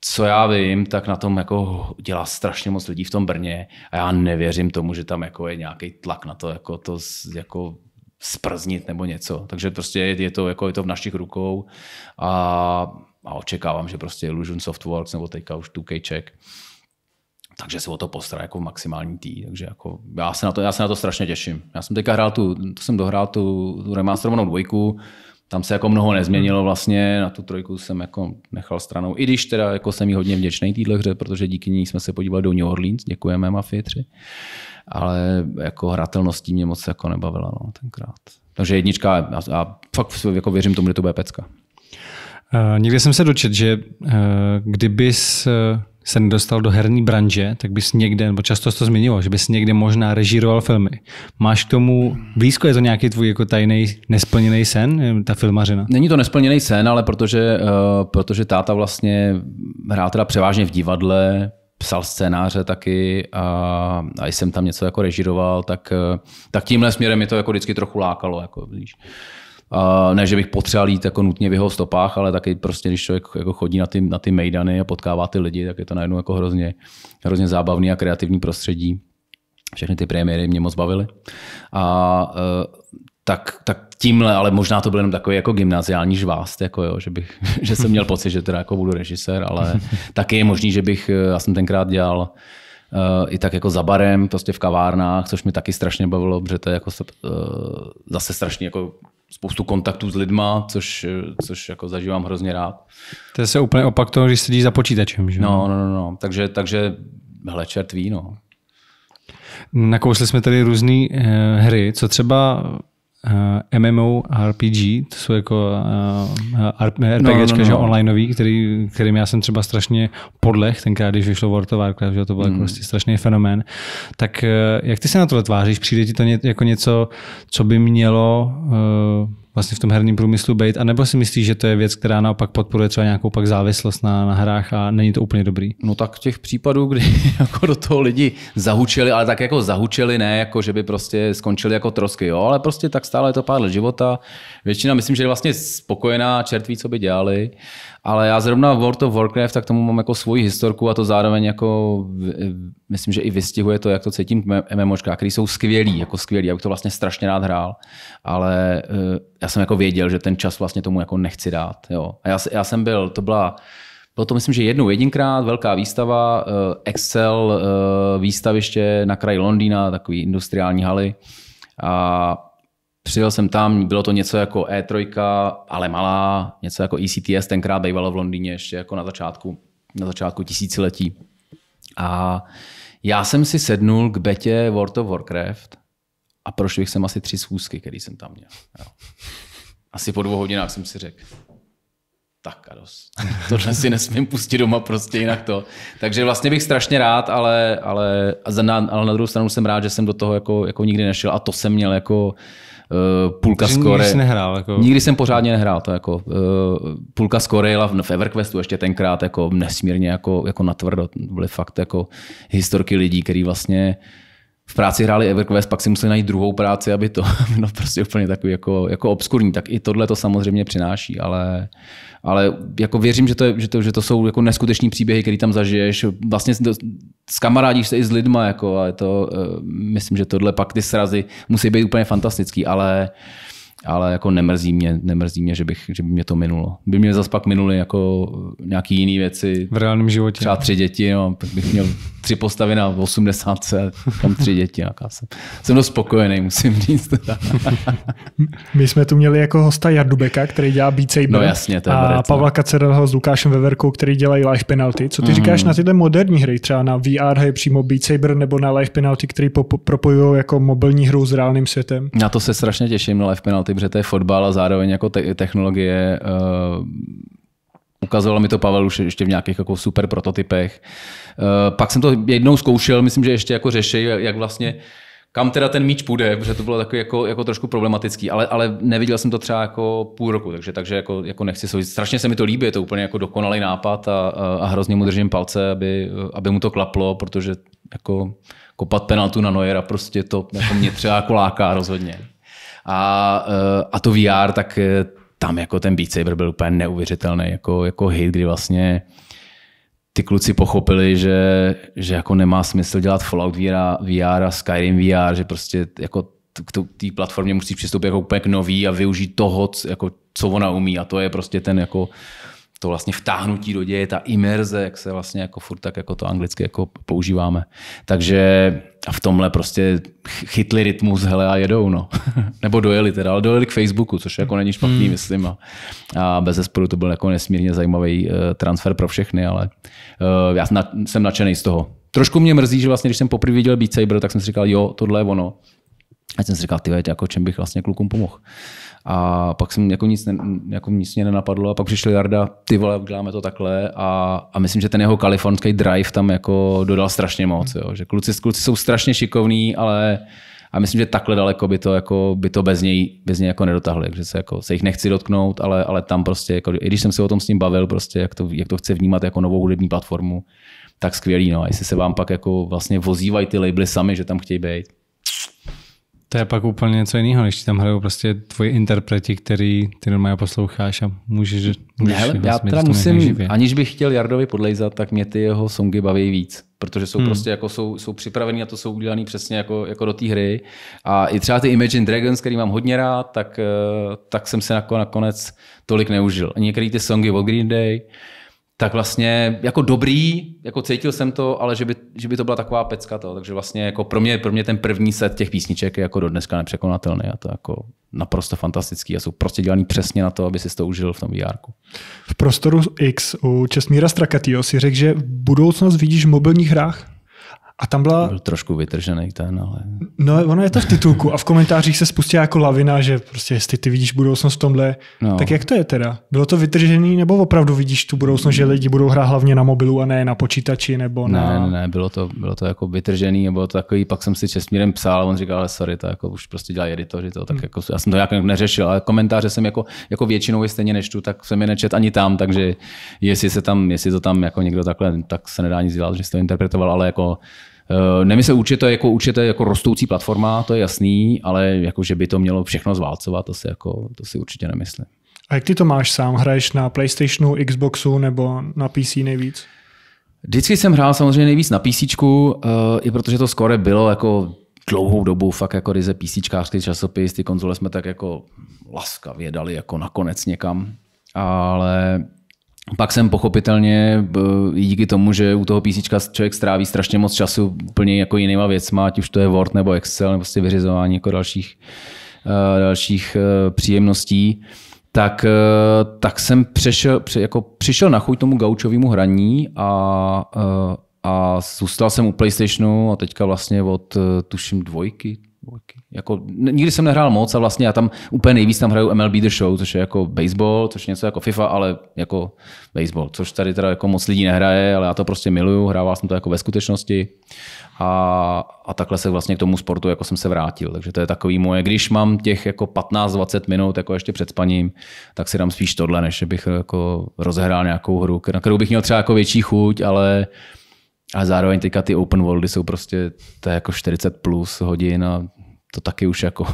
co já vím, tak na tom jako dělá strašně moc lidí v tom Brně a já nevěřím tomu, že tam jako je nějaký tlak na to, jako to jako sprznit nebo něco. Takže prostě je to, jako je to v našich rukou a, a očekávám, že prostě Illusion Softworks nebo teďka už 2 Check takže se o to postará jako maximální tý. Takže jako já se, na to, já se na to strašně těším. Já jsem teďka hrál tu, to jsem dohrál tu, tu remasterovanou dvojku, tam se jako mnoho nezměnilo vlastně, na tu trojku jsem jako nechal stranou, i když teda jako jsem jí hodně vděčný téhle hře, protože díky ní jsme se podívali do New Orleans, děkujeme Mafii 3, ale jako hratelností mě moc jako nebavila no, tenkrát. Takže jednička a, a fakt jako věřím tomu, že to bude pecka. Uh, někde jsem se dočet, že uh, kdybys uh se nedostal do herní branže, tak bys někde, nebo často se to změnilo, že bys někde možná režíroval filmy. Máš k tomu, blízko je to nějaký tvůj jako tajný nesplněný sen, ta filmařina? Není to nesplněný sen, ale protože, uh, protože táta vlastně hrál teda převážně v divadle, psal scénáře taky a, a jsem tam něco jako režíroval, tak, eh, tak tímhle směrem mi to jako vždycky trochu lákalo. Jako, víš. Uh, ne, že bych potřeboval jít jako nutně v jeho stopách, ale taky prostě, když člověk jako chodí na ty, na ty mejdany a potkává ty lidi, tak je to najednou jako hrozně, hrozně zábavný a kreativní prostředí. Všechny ty premiéry mě moc bavily. A e, tak, tak tímhle, ale možná to byl jenom takový jako gymnaziální žvást, jako jo, že, bych, *laughs* že jsem měl pocit, že teda jako budu režisér, ale taky je možný, že bych, e, já jsem tenkrát dělal Eh, i tak jako za barem, prostě v kavárnách, což mi taky strašně bavilo, protože to je jako eh, zase strašně jako spoustu kontaktů s lidma, což, eh, což jako zažívám hrozně rád. To je se úplně opak toho, když sedíš za počítačem, že? No, no, no, no. takže, takže hele, čert ví, no. Nakousli jsme tady různé uh, hry, co třeba uh, eh, MMO RPG, to jsou jako uh, eh, RPG, no, no, no. že onlineový, který, kterým já jsem třeba strašně podleh, tenkrát, když vyšlo World of Warcraft, že to byl mm. jako prostě strašný fenomén. Tak uh, jak ty se na tohle tváříš? Přijde ti to ně, jako něco, co by mělo uh, vlastně v tom herním průmyslu být? A nebo si myslíš, že to je věc, která naopak podporuje třeba nějakou pak závislost na, na hrách a není to úplně dobrý? No tak těch případů, kdy *laughs* jako do toho lidi zahučeli, ale tak jako zahučeli, ne jako, že by prostě skončili jako trosky, jo, ale prostě tak stále je to pár let života. Většina, myslím, že je vlastně spokojená, čert ví, co by dělali. Ale já zrovna World of Warcraft, tak tomu mám jako svoji historku a to zároveň jako, myslím, že i vystihuje to, jak to cítím k MMOčkách, který jsou skvělí, jako skvělí, já bych to vlastně strašně rád hrál, ale eh, já jsem jako věděl, že ten čas vlastně tomu jako nechci dát, jo. A já, já jsem byl, to byla, bylo to myslím, že jednou jedinkrát, velká výstava, eh, Excel eh, výstaviště na kraji Londýna, takový industriální haly a Přijel jsem tam, bylo to něco jako E3, ale malá, něco jako ECTS, tenkrát bývalo v Londýně ještě jako na začátku, na začátku tisíciletí. A já jsem si sednul k betě World of Warcraft a prošel jsem asi tři schůzky, které jsem tam měl. Jo. Asi po dvou hodinách jsem si řekl, tak a dost. Tohle si nesmím pustit doma prostě jinak to. Takže vlastně bych strašně rád, ale, ale, ale na, ale na druhou stranu jsem rád, že jsem do toho jako, jako nikdy nešel a to jsem měl jako Eh, půlka z Nikdy nehrál. Jako... Nikdy jsem pořádně nehrál. To jako, eh, půlka z jela v Everquestu ještě tenkrát jako nesmírně jako, jako natvrdo. Byly fakt jako historky lidí, který vlastně v práci hráli EverQuest, pak si museli najít druhou práci, aby to *laughs* bylo no, prostě úplně takový jako, jako obskurní. Tak i tohle to samozřejmě přináší, ale uh, ale jako věřím, že to, je, že to, že to jsou jako neskuteční příběhy, které tam zažiješ. Vlastně s kamarádíš se i s lidma, jako, a je to, eh, myslím, že tohle pak ty srazy musí být úplně fantastický, ale ale jako nemrzí mě, nemrzí mě, že, bych, že by mě to minulo. By mě zase pak minuli jako nějaký jiné věci. V reálném životě. Třeba tři děti, no, bych měl tři postavy na 80, tam tři děti. Jaká jsem. jsem dost spokojený, musím říct. My jsme tu měli jako hosta Jardubeka, který dělá Beat Saber, no, jasně, to je a barec, no. Pavla Kacerelho s Lukášem Veverkou, který dělají Live Penalty. Co ty mm-hmm. říkáš na tyhle moderní hry, třeba na VR hry přímo Beat Saber nebo na Live Penalty, který po- propojují jako mobilní hru s reálným světem? Na to se strašně těším, na Live Penalty, protože to je fotbal a zároveň jako te- technologie uh Ukazoval mi to Pavel už ještě v nějakých jako super prototypech. Eh, pak jsem to jednou zkoušel, myslím, že ještě jako řešil, jak vlastně kam teda ten míč půjde, protože to bylo takový jako, jako trošku problematický, ale, ale neviděl jsem to třeba jako půl roku, takže, takže jako, jako nechci soudit. Strašně se mi to líbí, je to úplně jako dokonalý nápad a, a hrozně mu držím palce, aby, aby mu to klaplo, protože jako kopat penaltu na Neuera prostě to jako mě třeba jako láká rozhodně. A, eh, a to VR, tak eh, tam jako ten Beat Saber byl úplně neuvěřitelný jako, jako hit, kdy vlastně ty kluci pochopili, že, že jako nemá smysl dělat Fallout VR, VR a Skyrim VR, že prostě jako k té platformě musí přistoupit jako úplně k nový a využít toho, jako, co ona umí a to je prostě ten jako to vlastně vtáhnutí do děje, ta imerze, jak se vlastně jako furt tak jako to anglicky jako používáme. Takže a v tomhle prostě chytli rytmus, hele a jedou, no. *laughs* Nebo dojeli teda, ale dojeli k Facebooku, což jako není špatný, hmm. myslím. A, a bez zesporu to byl jako nesmírně zajímavý uh, transfer pro všechny, ale uh, já na, jsem nadšený z toho. Trošku mě mrzí, že vlastně, když jsem poprvé viděl Beat Saber, tak jsem si říkal, jo, tohle je ono. A jsem si říkal, ty jako čem bych vlastně klukům pomohl. A pak jsem jako nic, ne, jako nic mě nenapadlo a pak přišli Jarda, ty vole, uděláme to takhle a, a myslím, že ten jeho kalifornský drive tam jako dodal strašně moc, jo. že kluci, kluci jsou strašně šikovní, ale a myslím, že takhle daleko by to, jako, by to bez něj, bez něj jako nedotahli, takže se, jako, se jich nechci dotknout, ale, ale tam prostě, jako, i když jsem se o tom s ním bavil, prostě, jak, to, jak to chce vnímat jako novou hudební platformu, tak skvělý. No. A jestli se vám pak jako vlastně vozívají ty labely sami, že tam chtějí být, to je pak úplně něco jiného, když tam hrajou prostě tvoji interpreti, který ty normálně posloucháš a můžeš... můžeš ne, vlastně já teda musím, aniž bych chtěl Jardovi podlejzat, tak mě ty jeho songy baví víc, protože jsou hmm. prostě jako jsou, jsou připravený a to jsou udělané přesně jako, jako do té hry. A i třeba ty Imagine Dragons, který mám hodně rád, tak, eh, tak jsem se jako nakonec tolik neužil. Některé ty songy od Green Day, uh, tak vlastně jako dobrý, jako cítil jsem to, ale že by, že by to byla taková pecka to. Takže vlastně jako pro mě, pro mě ten první set těch písniček je jako do dneska nepřekonatelný a to jako naprosto fantastický a jsou prostě dělaný přesně na to, aby si to užil v tom vr V prostoru X u Česmíra Strakatýho si řekl, že budoucnost vidíš v mobilních hrách? A tam byla... Byl trošku vytržený ten, ale... No, ono je to v titulku a v komentářích se spustila jako lavina, že prostě jestli ty vidíš budoucnost v tomhle, no. tak jak to je teda? Bylo to vytržený nebo opravdu vidíš tu budoucnost, že lidi budou hrát hlavně na mobilu a ne na počítači nebo na... Ne, ne, ne, bylo to, bylo to jako vytržený, nebo to takový, pak jsem si Česmírem psal a on říkal, ale sorry, to jako už prostě dělají editoři to, tak hmm. jako já jsem to nějak neřešil, ale komentáře jsem jako, jako většinou je stejně nečtu, tak jsem je nečet ani tam, takže jestli se tam, jestli to tam jako někdo takhle, tak se nedá nic dělat, že to interpretoval, ale jako Eh, nevím, se je jako, určitě jako rostoucí platforma, to je jasný, ale jako, že by to mělo všechno zválcovat, to si, jako, to si určitě nemyslím. A jak ty to máš sám? Hraješ na PlayStationu, Xboxu nebo na PC nejvíc? Vždycky jsem hrál samozřejmě nejvíc na PC, eh, i protože to skore bylo jako dlouhou dobu fakt jako ryze PCčkářský časopis, ty konzole jsme tak jako laskavě dali jako nakonec někam. Ale pak jsem pochopitelně eh, i díky tomu, že u toho PC člověk stráví strašně moc času úplně jako jinýma věcma, ať už to je Word nebo Excel nebo prostě vyřizování jako dalších, eh, dalších eh, příjemností, tak, tak jsem přešel, jako přišel na chuť tomu gaučovému hraní a, a zůstal jsem u PlayStationu a teďka vlastně od tuším dvojky, dvojky jako, nikdy jsem nehrál moc a vlastně já tam úplně nejvíc tam hraju MLB The Show, což je jako baseball, což je něco jako FIFA, ale jako baseball, což tady teda jako moc lidí nehraje, ale já to prostě miluju, hrával jsem to jako ve skutečnosti a, a takhle se vlastně k tomu sportu jako jsem se vrátil. Takže to je takový moje, když mám těch jako 15-20 minut jako ještě před spaním, tak si dám spíš tohle, než bych jako rozehrál nějakou hru, na kterou bych měl třeba jako větší chuť, ale a zároveň teďka ty open worldy jsou prostě to je jako 40 plus hodin a to taky už jako...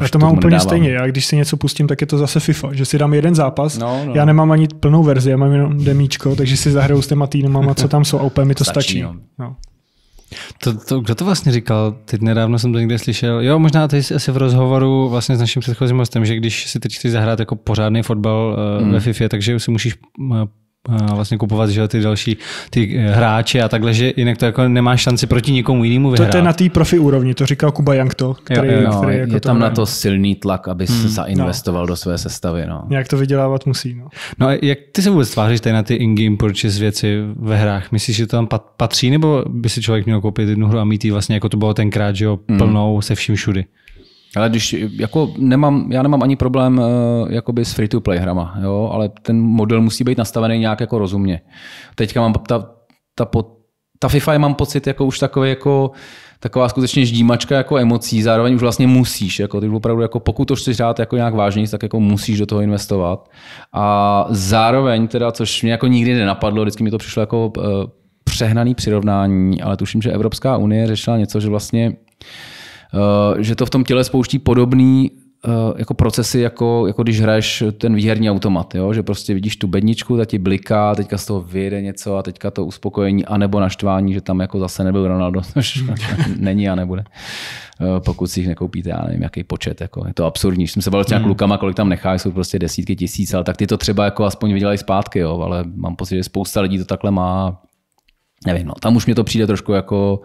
Já to mám úplně nedávám. stejně. Já když si něco pustím, tak je to zase FIFA, že si dám jeden zápas. No, no. Já nemám ani plnou verzi, já mám jenom demíčko, takže si zahraju s těma týmama, co tam jsou a úplně mi to stačí. stačí. No. no. To, to, kdo to vlastně říkal? Teď nedávno jsem to někde slyšel. Jo, možná teď asi v rozhovoru vlastně s naším předchozím hostem, že když si teď chceš zahrát jako pořádný fotbal mm. ve FIFA, takže si musíš eh, vlastně kupovat že, ty další ty eh, hráče a takhle, že jinak to jako nemá šanci proti nikomu jinému vyhrát. To je na té profi úrovni, to říkal Kuba Jankto, který, jo, jo, no, jako je tam to na to silný tlak, aby hmm. No. zainvestoval no. do své sestavy. No. Nějak to vydělávat musí. No, no a jak ty se vůbec tváříš tady na ty in-game purchase věci ve hrách? Myslíš, že to tam patří, nebo by si člověk měl koupit jednu hru a mít ji vlastně, jako to bylo tenkrát, že jo, hmm. plnou hmm. se vším všudy? Ale když jako nemám, já nemám ani problém eh, jakoby s free-to-play hrama, jo? ale ten model musí být nastavený nějak jako rozumně. Teďka mám ta, ta, po, ta FIFA je mám pocit jako už takový jako taková skutečně ždímačka jako emocí, zároveň už vlastně musíš, jako ty opravdu, jako pokud to chceš hrát jako nějak vážně, tak jako musíš do toho investovat. A zároveň teda, což mě jako nikdy nenapadlo, vždycky mi to přišlo jako uh, přehnaný přirovnání, ale tuším, že Evropská unie řešila něco, že vlastně uh, Eh, že to v tom těle spouští podobný eh, jako procesy, jako, jako když hraješ ten výherní automat, jo? že prostě vidíš tu bedničku, ta ti bliká, teďka z toho vyjede něco a teďka to uspokojení anebo naštvání, že tam jako zase nebyl Ronaldo, *laughs* což není a nebude. Eh, pokud si jich nekoupíte, já nevím, jaký počet, jako, je to absurdní. Jsem se bavil s nějak hmm. klukama, kolik tam nechá, jsou prostě desítky tisíc, ale tak ty to třeba jako aspoň vydělají zpátky, jo? ale mám pocit, že spousta lidí to takhle má Nevím, no, tam už mě to přijde trošku jako,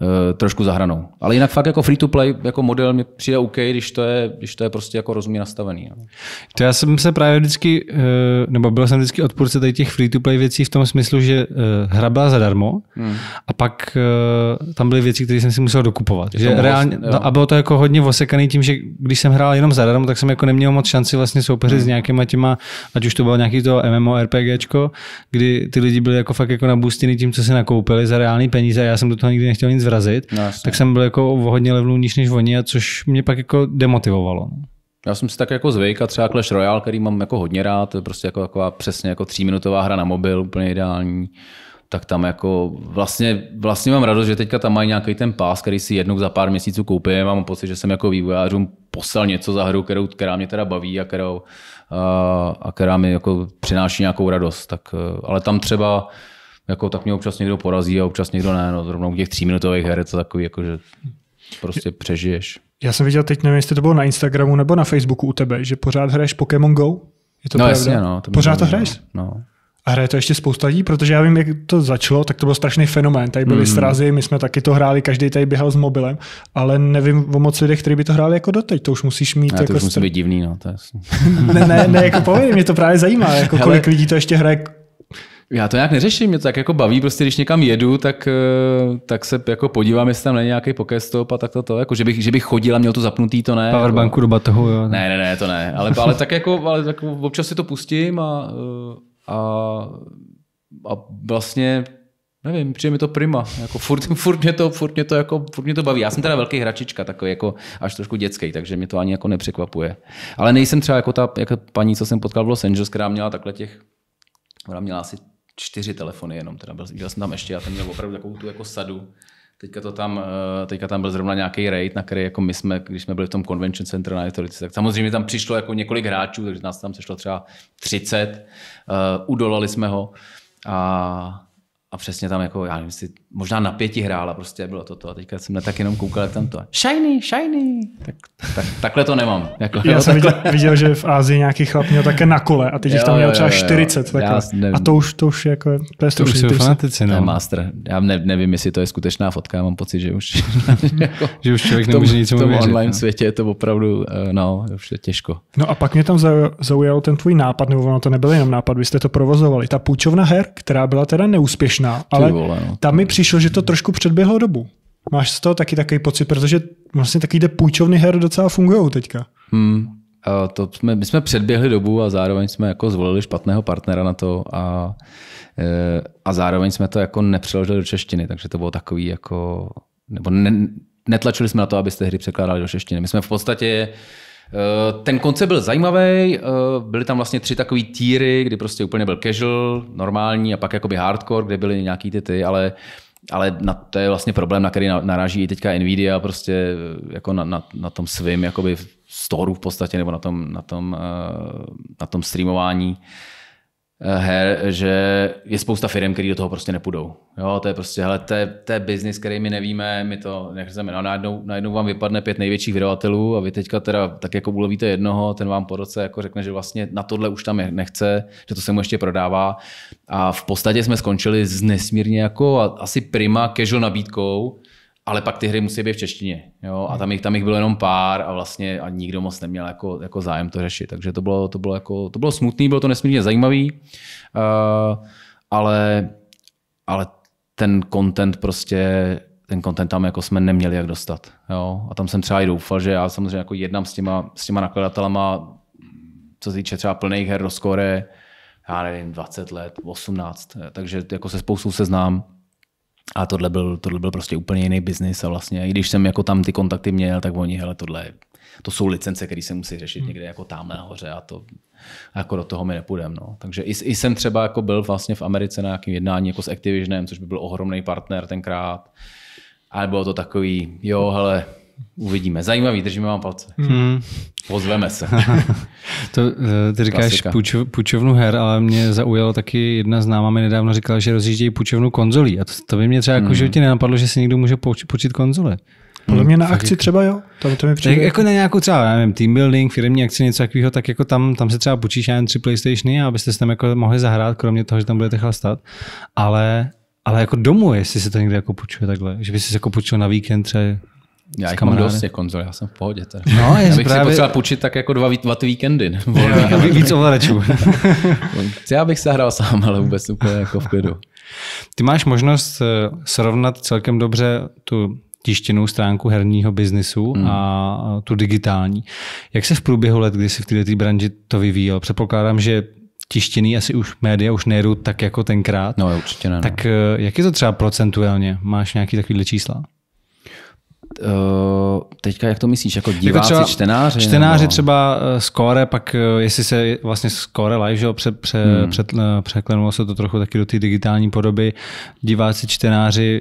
uh, trošku zahranou. Ale jinak fakt jako free to play, jako model mi přijde OK, když to je, když to je prostě jako rozumně nastavený. No. To já jsem se právě vždycky, uh, nebo byl jsem vždycky odpůrce tady těch free to play věcí v tom smyslu, že uh, hra byla zadarmo hmm. a pak uh, tam byly věci, které jsem si musel dokupovat. Že že reálně, no, a bylo to jako hodně osekaný tím, že když jsem hrál jenom zadarmo, tak jsem jako neměl moc šanci vlastně soupeřit hmm. s nějakýma těma, ať už to bylo nějaký to MMORPGčko, kdy ty lidi byli jako fakt jako nabůstěný tím, co se nakoupili za reální peníze a já jsem do toho nikdy nechtěl nic vrazit, no, tak jsem byl jako o hodně levlů níž než oni, a což mě pak jako demotivovalo. No. Já jsem si tak jako zvyk a třeba Clash Royale, který mám jako hodně rád, to je prostě jako taková přesně jako tříminutová hra na mobil, úplně ideální tak tam jako vlastně, vlastně mám radost, že teďka tam mají nějaký ten pás, který si jednou za pár měsíců koupím. Mám pocit, že jsem jako vývojářům poslal něco za hru, kterou, která mě teda baví a, kterou, a, a která mi jako přináší nějakou radost. Tak, eh, ale tam třeba jako tak mě občas někdo porazí a občas někdo ne. No, zrovna u těch tříminutových her je to takový, jako, že prostě přežiješ. Já jsem viděl teď, nevím, jestli to bylo na Instagramu nebo na Facebooku u tebe, že pořád hraješ Pokémon Go? Je to no pravda? jasně, no. To pořád to no. hraješ? No. A hraje to ještě spousta lidí, protože já vím, jak to začalo, tak to byl strašný fenomén. Tady byly mm. srazy, my jsme taky to hráli, každý tady běhal s mobilem, ale nevím o moc lidech, kteří by to hráli jako doteď. To už musíš mít. Já, jako to už jako musí být divný, no, to je... *laughs* ne, ne, ne, jako *laughs* povím, mě to právě zajímá, jako Hele, lidí to ještě hraje já to nějak neřeším, mě to tak jako baví, prostě když někam jedu, tak, eh, tak se jako podívám, jestli tam není nějaký pokestop a tak to, to jako, že bych, že bych chodil a měl to zapnutý, to ne. Powerbanku jako, do batohu, jo. Ne, ne, ne, to ne, ale, ale tak jako, ale tak občas si to pustím a, eh, a, a vlastně Nevím, přijde mi to prima. Jako furt, *laughs* furt, mě to, furt, mě to jako, furt mě to baví. Já jsem teda velký hračička, takový jako až trošku dětský, takže mě to ani jako nepřekvapuje. Ale nejsem třeba jako ta jako paní, co jsem potkal v Los Angeles, která měla takhle těch, ona měla asi čtyři telefony jenom, teda byl, byl jsem tam ještě a ten měl opravdu takovou tu jako sadu. Teďka, to tam, eh, teďka tam byl zrovna nějaký raid, na který jako my jsme, když jsme byli v tom convention center na Etorici, tak samozřejmě tam přišlo jako několik hráčů, takže nás tam sešlo třeba 30, uh, eh, udolali jsme ho a, a přesně tam jako, já nevím, jestli možná na pěti hrála, prostě bylo to to. A teďka jsem na tak jenom koukal, jak tam to. Shiny, shiny. Tak, tak, takhle to nemám. Jako, Já jo, *laughs* jsem viděl, viděl, že v Ázii nějaký chlap měl také na kole a teď jo, jich tam měl třeba 40. jo, jo. Jo. A to už, to už je jako, to je to už jsou fanatici, no. master. Já ne, nevím, jestli to je skutečná fotka, mám pocit, že už, *laughs* jako, že už člověk nemůže nic mluvit. V tom online no. světě je to opravdu, eh, no, už je těžko. No a pak mě tam zaujal ten tvůj nápad, nebo ono to nebyl jenom nápad, vy jste to provozovali. Ta půjčovna her, která byla teda neúspěšná, ale vole, no. tam mi přišlo, že to trošku předběhlo dobu. Máš z toho taky takový pocit, protože vlastně takovýhle půjčovny her docela fungují teďka. Hmm. A to jsme, my jsme předběhli dobu a zároveň jsme jako zvolili špatného partnera na to a, e, a zároveň jsme to jako nepřeložili do češtiny, takže to bylo takový jako, nebo ne, netlačili jsme na to, abyste hry překládali do češtiny. My jsme v podstatě e, ten koncept byl zajímavý, e, byly tam vlastně tři takové týry, kdy prostě úplně byl casual, normální a pak jakoby hardcore, kde byly nějaký ty ty, ale ale na, to je vlastně problém, na který naráží i teďka Nvidia prostě eh, jako na, na, na tom svým jakoby storu v podstatě, nebo na tom, na tom, eh, na tom streamování. Uh, Eh, her, že je spousta firm, které do toho prostě nepůjdou. Jo, to je prostě, hele, to je, to je business, který my nevíme, my to nechceme. No, najednou, najednou, vám vypadne pět největších vydavatelů a vy teďka teda tak jako ulovíte jednoho, ten vám po roce jako řekne, že vlastně na tohle už tam nechce, že to se mu ještě prodává. A v podstatě jsme skončili s nesmírně jako asi prima casual nabídkou, ale pak ty hry musí být v češtině. Jo? A tam jich, tam jich bylo jenom pár a vlastně a nikdo moc neměl jako, jako zájem to řešit. Takže to bylo, to bylo, jako, to bylo smutný, bylo to nesmírně zajímavý, uh, ale, ale ten content prostě ten content tam jako jsme neměli jak dostat. Jo? A tam jsem třeba i doufal, že já samozřejmě jako jednám s těma, s těma nakladatelama, co se týče třeba plných her rozkore, já nevím, 20 let, 18, eh, takže jako se spoustou seznám, a tohle byl, tohle byl prostě úplně jiný biznis a vlastně, i když jsem jako tam ty kontakty měl, tak oni, hele, tohle, to jsou licence, které se musí řešit hmm. někde jako tam nahoře a to jako do toho my nepůjdeme. No. Takže i, i, jsem třeba jako byl vlastně v Americe na nějakém jednání jako s Activisionem, což by byl ohromný partner tenkrát, ale bylo to takový, jo, hele, Uvidíme. Zajímavý, držíme vám palce. Hmm. Pozveme se. *laughs* to, eh, ty říkáš Klasika. půjčov, půjčovnu her, ale mě zaujalo taky jedna známá mi nedávno říkala, že rozjíždějí půjčovnu konzolí. A to, to by mě třeba jako hmm. jako životě nenapadlo, že si někdo může počít konzole. Podle mě na akci jako- třeba jo. Tam to mi přijde. Tak jako na nějakou třeba, já nevím, team building, firmní akci, něco takového, tak jako tam, tam se třeba půjčíš jen tři PlayStationy, abyste se tam jako mohli zahrát, kromě toho, že tam budete chlastat. Ale, ale jako domů, jestli se to někde jako půjčuje takhle, že by si jako půjčil na víkend třeba já jich mám dost těch konzol, já jsem v pohodě. Teda. No, já bych právě... si potřeboval půjčit tak jako dva, dva ty víkendy. Já, víc ovladačů. *laughs* já bych se hrál sám, ale vůbec úplně jako v klidu. Ty máš možnost eh, srovnat celkem dobře tu tištěnou stránku herního biznisu hmm. a tu digitální. Jak se v průběhu let, kdy jsi v této branži to vyvíjel? Předpokládám, že tištěný asi už média už nejedou tak jako tenkrát. No určitě ne. No. Tak eh, jak je to třeba procentuálně? Máš nějaký takovýhle čísla? Eh, teďka jak to myslíš, jako, jako diváci, jako třeba čtenáři? Čtenáři nebo... třeba eh, skóre, pak eh, jestli se vlastně skóre live, že jo, pře, pře, hmm. před, překlenulo se to trochu taky do té digitální podoby, diváci, čtenáři,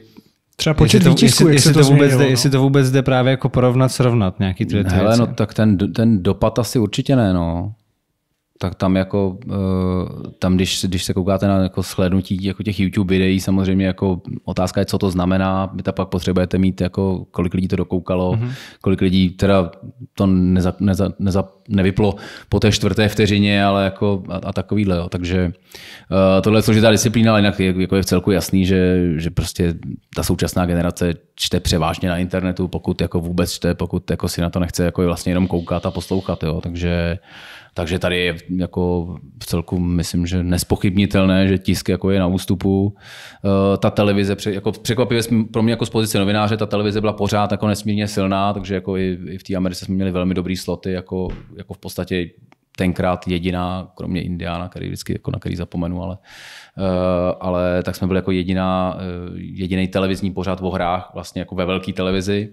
Třeba počet jestli to, výtisku, jestli, jestli, to, to vůbec změnilo, jde, no. jestli to vůbec jde právě jako porovnat, srovnat nějaký ty hmm, Hele, no věci. no tak ten, ten dopad asi určitě ne, no tak tam jako, eh, tam když, když se koukáte na jako shlednutí jako těch YouTube videí, samozřejmě jako otázka je, co to znamená, vy tam pak potřebujete mít, jako kolik lidí to dokoukalo, mm-hmm. kolik lidí teda to neza, neza, neza, nevyplo po té čtvrté vteřině, ale jako a, a takovýhle, jo. takže uh, tohle je složitá disciplína, ale jinak je, jako je v celku jasný, že, že prostě ta současná generace čte převážně na internetu, pokud jako vůbec čte, pokud jako si na to nechce jako vlastně jenom koukat a poslouchat, jo. takže takže tady je jako v celku, myslím, že nespochybnitelné, že tisk jako je na ústupu. Eh, ta televize, jako překvapivě pro mě jako z pozice novináře, ta televize byla pořád jako nesmírně silná, takže jako i, i v té Americe jsme měli velmi dobrý sloty, jako, jako v podstatě tenkrát jediná, kromě Indiana, který vždycky jako na který zapomenu, ale, eh, ale tak jsme byli jako jediná, eh, jediný televizní pořád o hrách, vlastně jako ve velké televizi,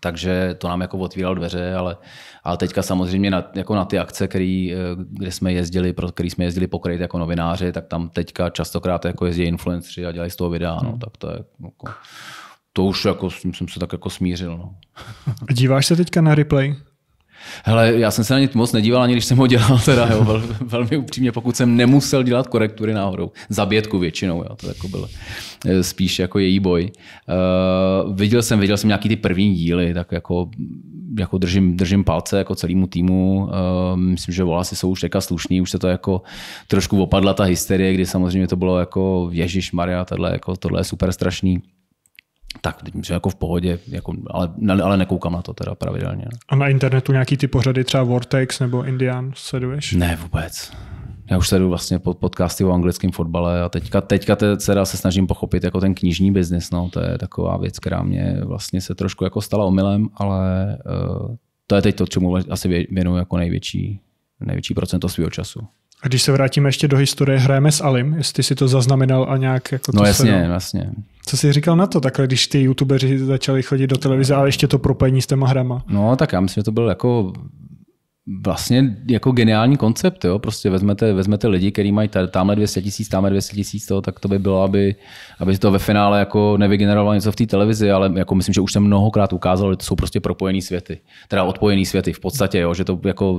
takže to nám jako otvíral dveře, ale ale teďka samozřejmě na, jako na ty akce, který, eh, kde jsme jezdili, pro který jsme jezdili pokryt jako novináři, tak tam teďka častokrát jako jezdí influenceri a dělají z toho videa. No, hmm. tak to je jako, to už jako, s tím jsem se tak jako smířil. No. *laughs* Díváš se teďka na replay? Hele, já jsem se na ně moc nedíval, ani když jsem ho dělal, *laughs* teda, jo, *laughs* vel, velmi upřímně, pokud jsem nemusel dělat korektury náhodou. Zabětku většinou, jo, to jako byl eh, spíš jako její boj. Uh, viděl jsem, viděl jsem nějaký ty první díly, tak jako jako držím, držím palce jako celému týmu. Eh, myslím, že volasy jsou už teďka slušní, už se to jako trošku opadla ta hysterie, kdy samozřejmě to bylo jako Ježíš Maria, tohle, jako, tohle je super strašný. Tak, teď myslím, jako v pohodě, jako, ale, ale nekoukám na to teda pravidelně. No. A na internetu nějaký ty pořady, třeba Vortex nebo Indian, sleduješ? Ne, vůbec já už sedu vlastně pod podcasty o anglickém fotbale a teďka, teďka teda se snažím pochopit jako ten knižní biznis, no, to je taková věc, která mě vlastně se trošku jako stala omylem, ale uh, to je teď to, čemu asi věnuju jako největší, největší procento svého času. A když se vrátíme ještě do historie, hrajeme s Alim, jestli si to zaznamenal a nějak jako no to No jasně, se, jasně. Co jsi říkal na to takhle, když ty youtubeři začali chodit do televize ale ještě to propojení s těma hrama? No tak já myslím, že to byl jako vlastně jako geniální koncept, jo? prostě vezmete, vezmete lidi, kteří mají tamhle 200 tisíc, tamhle 200 tisíc, tak to by bylo, aby, aby to ve finále jako nevygenerovalo něco v té televizi, ale jako myslím, že už se mnohokrát ukázalo, že to jsou prostě propojené světy, teda odpojené světy v podstatě, jo? že to jako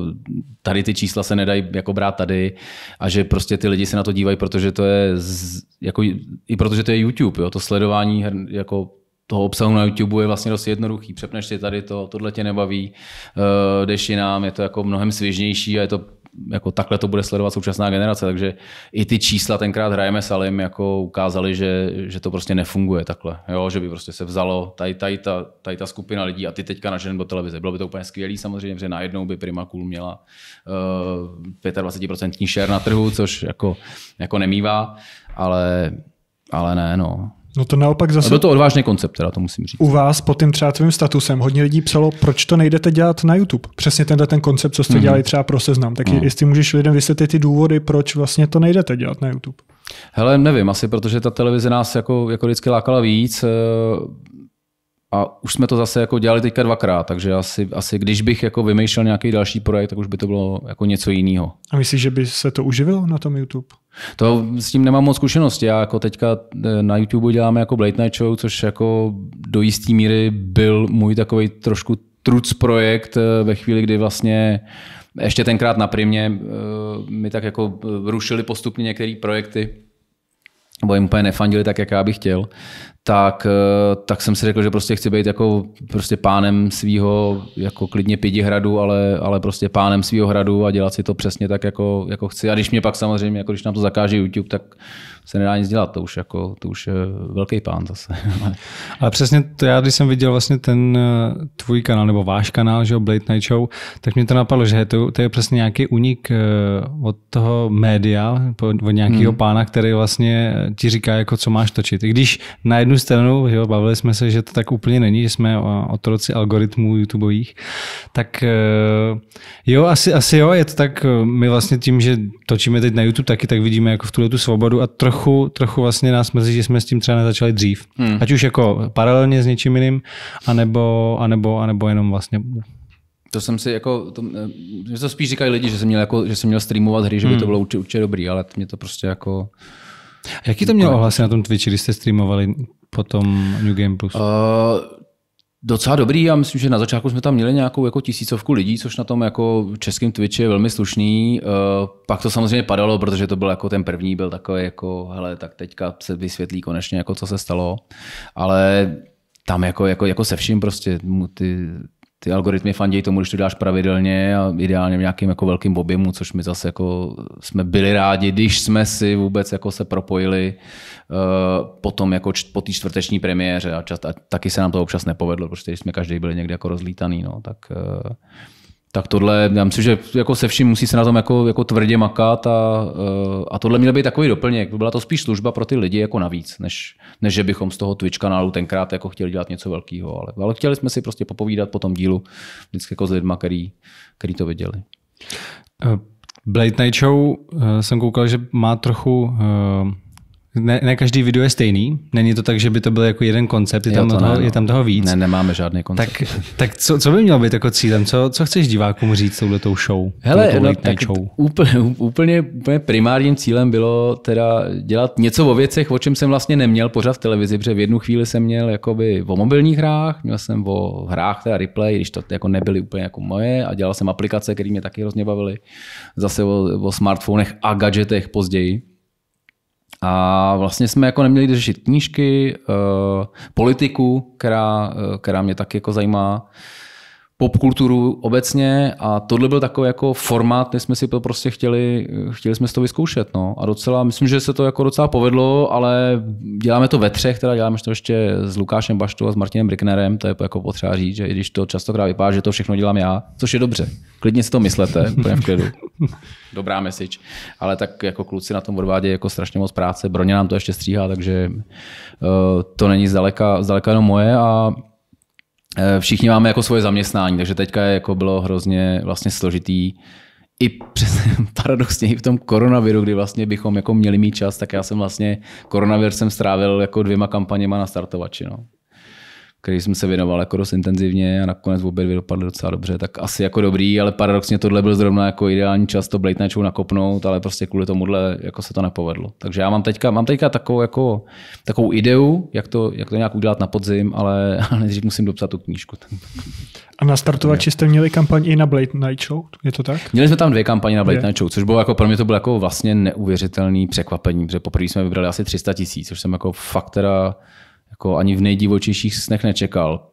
tady ty čísla se nedají jako brát tady a že prostě ty lidi se na to dívají, protože to je z, jako, i protože to je YouTube, jo? to sledování jako toho obsahu na YouTube je vlastně dost jednoduchý. Přepneš si tady to, tohle tě nebaví, eh, jdeš jinám, je to jako mnohem svěžnější a je to jako takhle to bude sledovat současná generace, takže i ty čísla tenkrát hrajeme s Alim jako ukázali, že, že to prostě nefunguje takhle, jo, že by prostě se vzalo tady, tady, ta, tady ta skupina lidí a ty teďka na do televize. Bylo by to úplně skvělý samozřejmě, že najednou by Prima Cool měla uh, eh, 25% share na trhu, což jako, jako nemývá, ale, ale ne, no. No to naopak zase... byl to odvážný koncept, teda to musím říct. U vás pod tím třeba tvým statusem hodně lidí psalo, proč to nejdete dělat na YouTube. Přesně tenhle ten koncept, co jste mm-hmm. dělali třeba pro seznam. Tak mm. jestli můžeš lidem vysvětlit ty důvody, proč vlastně to nejdete dělat na YouTube. Hele, nevím, asi protože ta televize nás jako, jako vždycky lákala víc a už jsme to zase jako dělali teďka dvakrát, takže asi, asi když bych jako vymýšlel nějaký další projekt, tak už by to bylo jako něco jiného. A myslíš, že by se to uživilo na tom YouTube? To s tím nemám moc zkušenosti. Já jako teďka eh, na YouTube děláme jako Blade Night Show, což jako do jisté míry byl můj takový trošku truc projekt eh, ve chvíli, kdy vlastně ještě tenkrát na Primě eh, mi tak jako rušili postupně některé projekty, nebo jim úplně nefandili tak, jak já bych chtěl, tak, eh, tak jsem si řekl, že prostě chci být jako prostě pánem svého, jako klidně pěti hradu, ale, ale prostě pánem svého hradu a dělat si to přesně tak, jako, jako chci. A když mě pak samozřejmě, jako když nám to zakáže YouTube, tak se nedá nic dělat, to už, jako, to už je velký pán zase. *laughs* Ale přesně to já, když jsem viděl vlastně ten eh, tvůj kanál, nebo váš kanál, že Blade Night Show, tak mě to napadlo, že to, to je přesně nějaký unik eh, od toho média, od nějakého hmm. pána, který vlastně eh, ti říká, jako co máš točit. I když na jednu stranu, že jo, bavili jsme se, že to tak úplně není, že jsme otroci algoritmů YouTubeových, tak jo, asi, asi jo, je to tak, my vlastně tím, že točíme teď na YouTube taky, tak vidíme jako v tuhle tu svobodu a trochu trochu, trochu vlastně nás mrzí, že jsme s tím třeba nezačali dřív. Hmm. Ať už jako paralelně s něčím jiným, anebo, anebo, anebo jenom vlastně to jsem si jako, to, eh, mě to spíš říkají lidi, že jsem měl, jako, že jsem měl streamovat hry, že by to hmm. bylo určitě, určitě dobrý, ale to mě to prostě jako... Jaký to mělo ohlasy na tom Twitchi, když jste streamovali potom New Game Plus? Uh, docela dobrý. Já myslím, že na začátku jsme tam měli nějakou jako tisícovku lidí, což na tom jako českém Twitchi je velmi slušný. Eh, pak to samozřejmě padalo, protože to byl jako ten první, byl takový jako, hele, tak teďka se vysvětlí konečně, jako co se stalo. Ale tam jako, jako, jako se vším prostě ty, ty algoritmy fandí tomu, když to děláš pravidelně a ideálně v nějakém jako velkém objemu, což my zase jako jsme byli rádi, když jsme si vůbec jako se propojili uh, potom jako čt, po té čtvrteční premiéře a, čas, a taky se nám to občas nepovedlo, protože jsme každý byli někde jako rozlítaný, no, tak uh, tak tohle, já myslím, že jako se vším musí se na tom jako, jako tvrdě makat a, eh, a tohle měl být takový doplněk. Byla to spíš služba pro ty lidi jako navíc, než, než že bychom z toho Twitch kanálu tenkrát jako chtěli dělat něco velkého, ale, ale chtěli jsme si prostě popovídat po tom dílu vždycky jako s lidma, který, který to viděli. Eh, Blade Night Show eh, jsem koukal, že má trochu ne, ne každý video je stejný, není to tak, že by to byl jako jeden koncept, je, tam, jo, to toho, ne, je no. tam toho víc. Ne, nemáme žádný koncept. Tak, tak co, co by mělo být jako cílem? Co, co chceš divákům říct touhletou show? Hele, no, tak show? Úplně, úplně, úplně primárním cílem bylo teda dělat něco o věcech, o čem jsem vlastně neměl pořád v televizi, protože v jednu chvíli jsem měl jakoby o mobilních hrách, měl jsem o hrách teda replay, když to jako nebyly úplně jako moje a dělal jsem aplikace, které mě taky hrozně bavily. Zase o, o smartfonech a gadgetech později. A vlastně jsme jako neměli kde řešit knížky, eh, politiku, která, eh, která mě tak jako zajímá popkulturu obecně a tohle byl takový jako formát, kde jsme si to prostě chtěli, chtěli jsme si to vyzkoušet. No. A docela, myslím, že se to jako docela povedlo, ale děláme to ve třech, teda děláme to ještě s Lukášem Baštou a s Martinem Bricknerem, to je jako potřeba říct, že i když to častokrát vypadá, že to všechno dělám já, což je dobře. Klidně si to myslete, úplně v klidu. *laughs* Dobrá message. Ale tak jako kluci na tom odvádě jako strašně moc práce, Broně nám to ještě stříhá, takže uh, to není zdaleka, zdaleka jenom moje a Eh, všichni máme jako svoje zaměstnání, takže teďka je jako bylo hrozně vlastně složitý i přes, *laughs* paradoxně i v tom koronaviru, kdy vlastně bychom jako měli mít čas, tak já jsem vlastně koronavir jsem strávil jako dvěma kampaněma na startovači. No který jsem se věnoval jako dost intenzivně a nakonec obě dvě dopadly docela dobře, tak asi jako dobrý, ale paradoxně tohle byl zrovna jako ideální čas to Blade Nightu nakopnout, ale prostě kvůli tomuhle jako se to nepovedlo. Takže já mám teďka, mám teďka takovou, jako, takovou ideu, jak to, jak to nějak udělat na podzim, ale, *laughs* ale nejdřív musím dopsat tu knížku. A na startovači jste měli kampaň i na Blade Night Show, je to tak? Měli jsme tam dvě kampaně na Blade Night Show, což bylo jako pro mě to bylo jako vlastně neuvěřitelný překvapení, protože poprvé jsme vybrali asi 300 tisíc, což jsem jako fakt teda jako ani v nejdivočejších snech nečekal.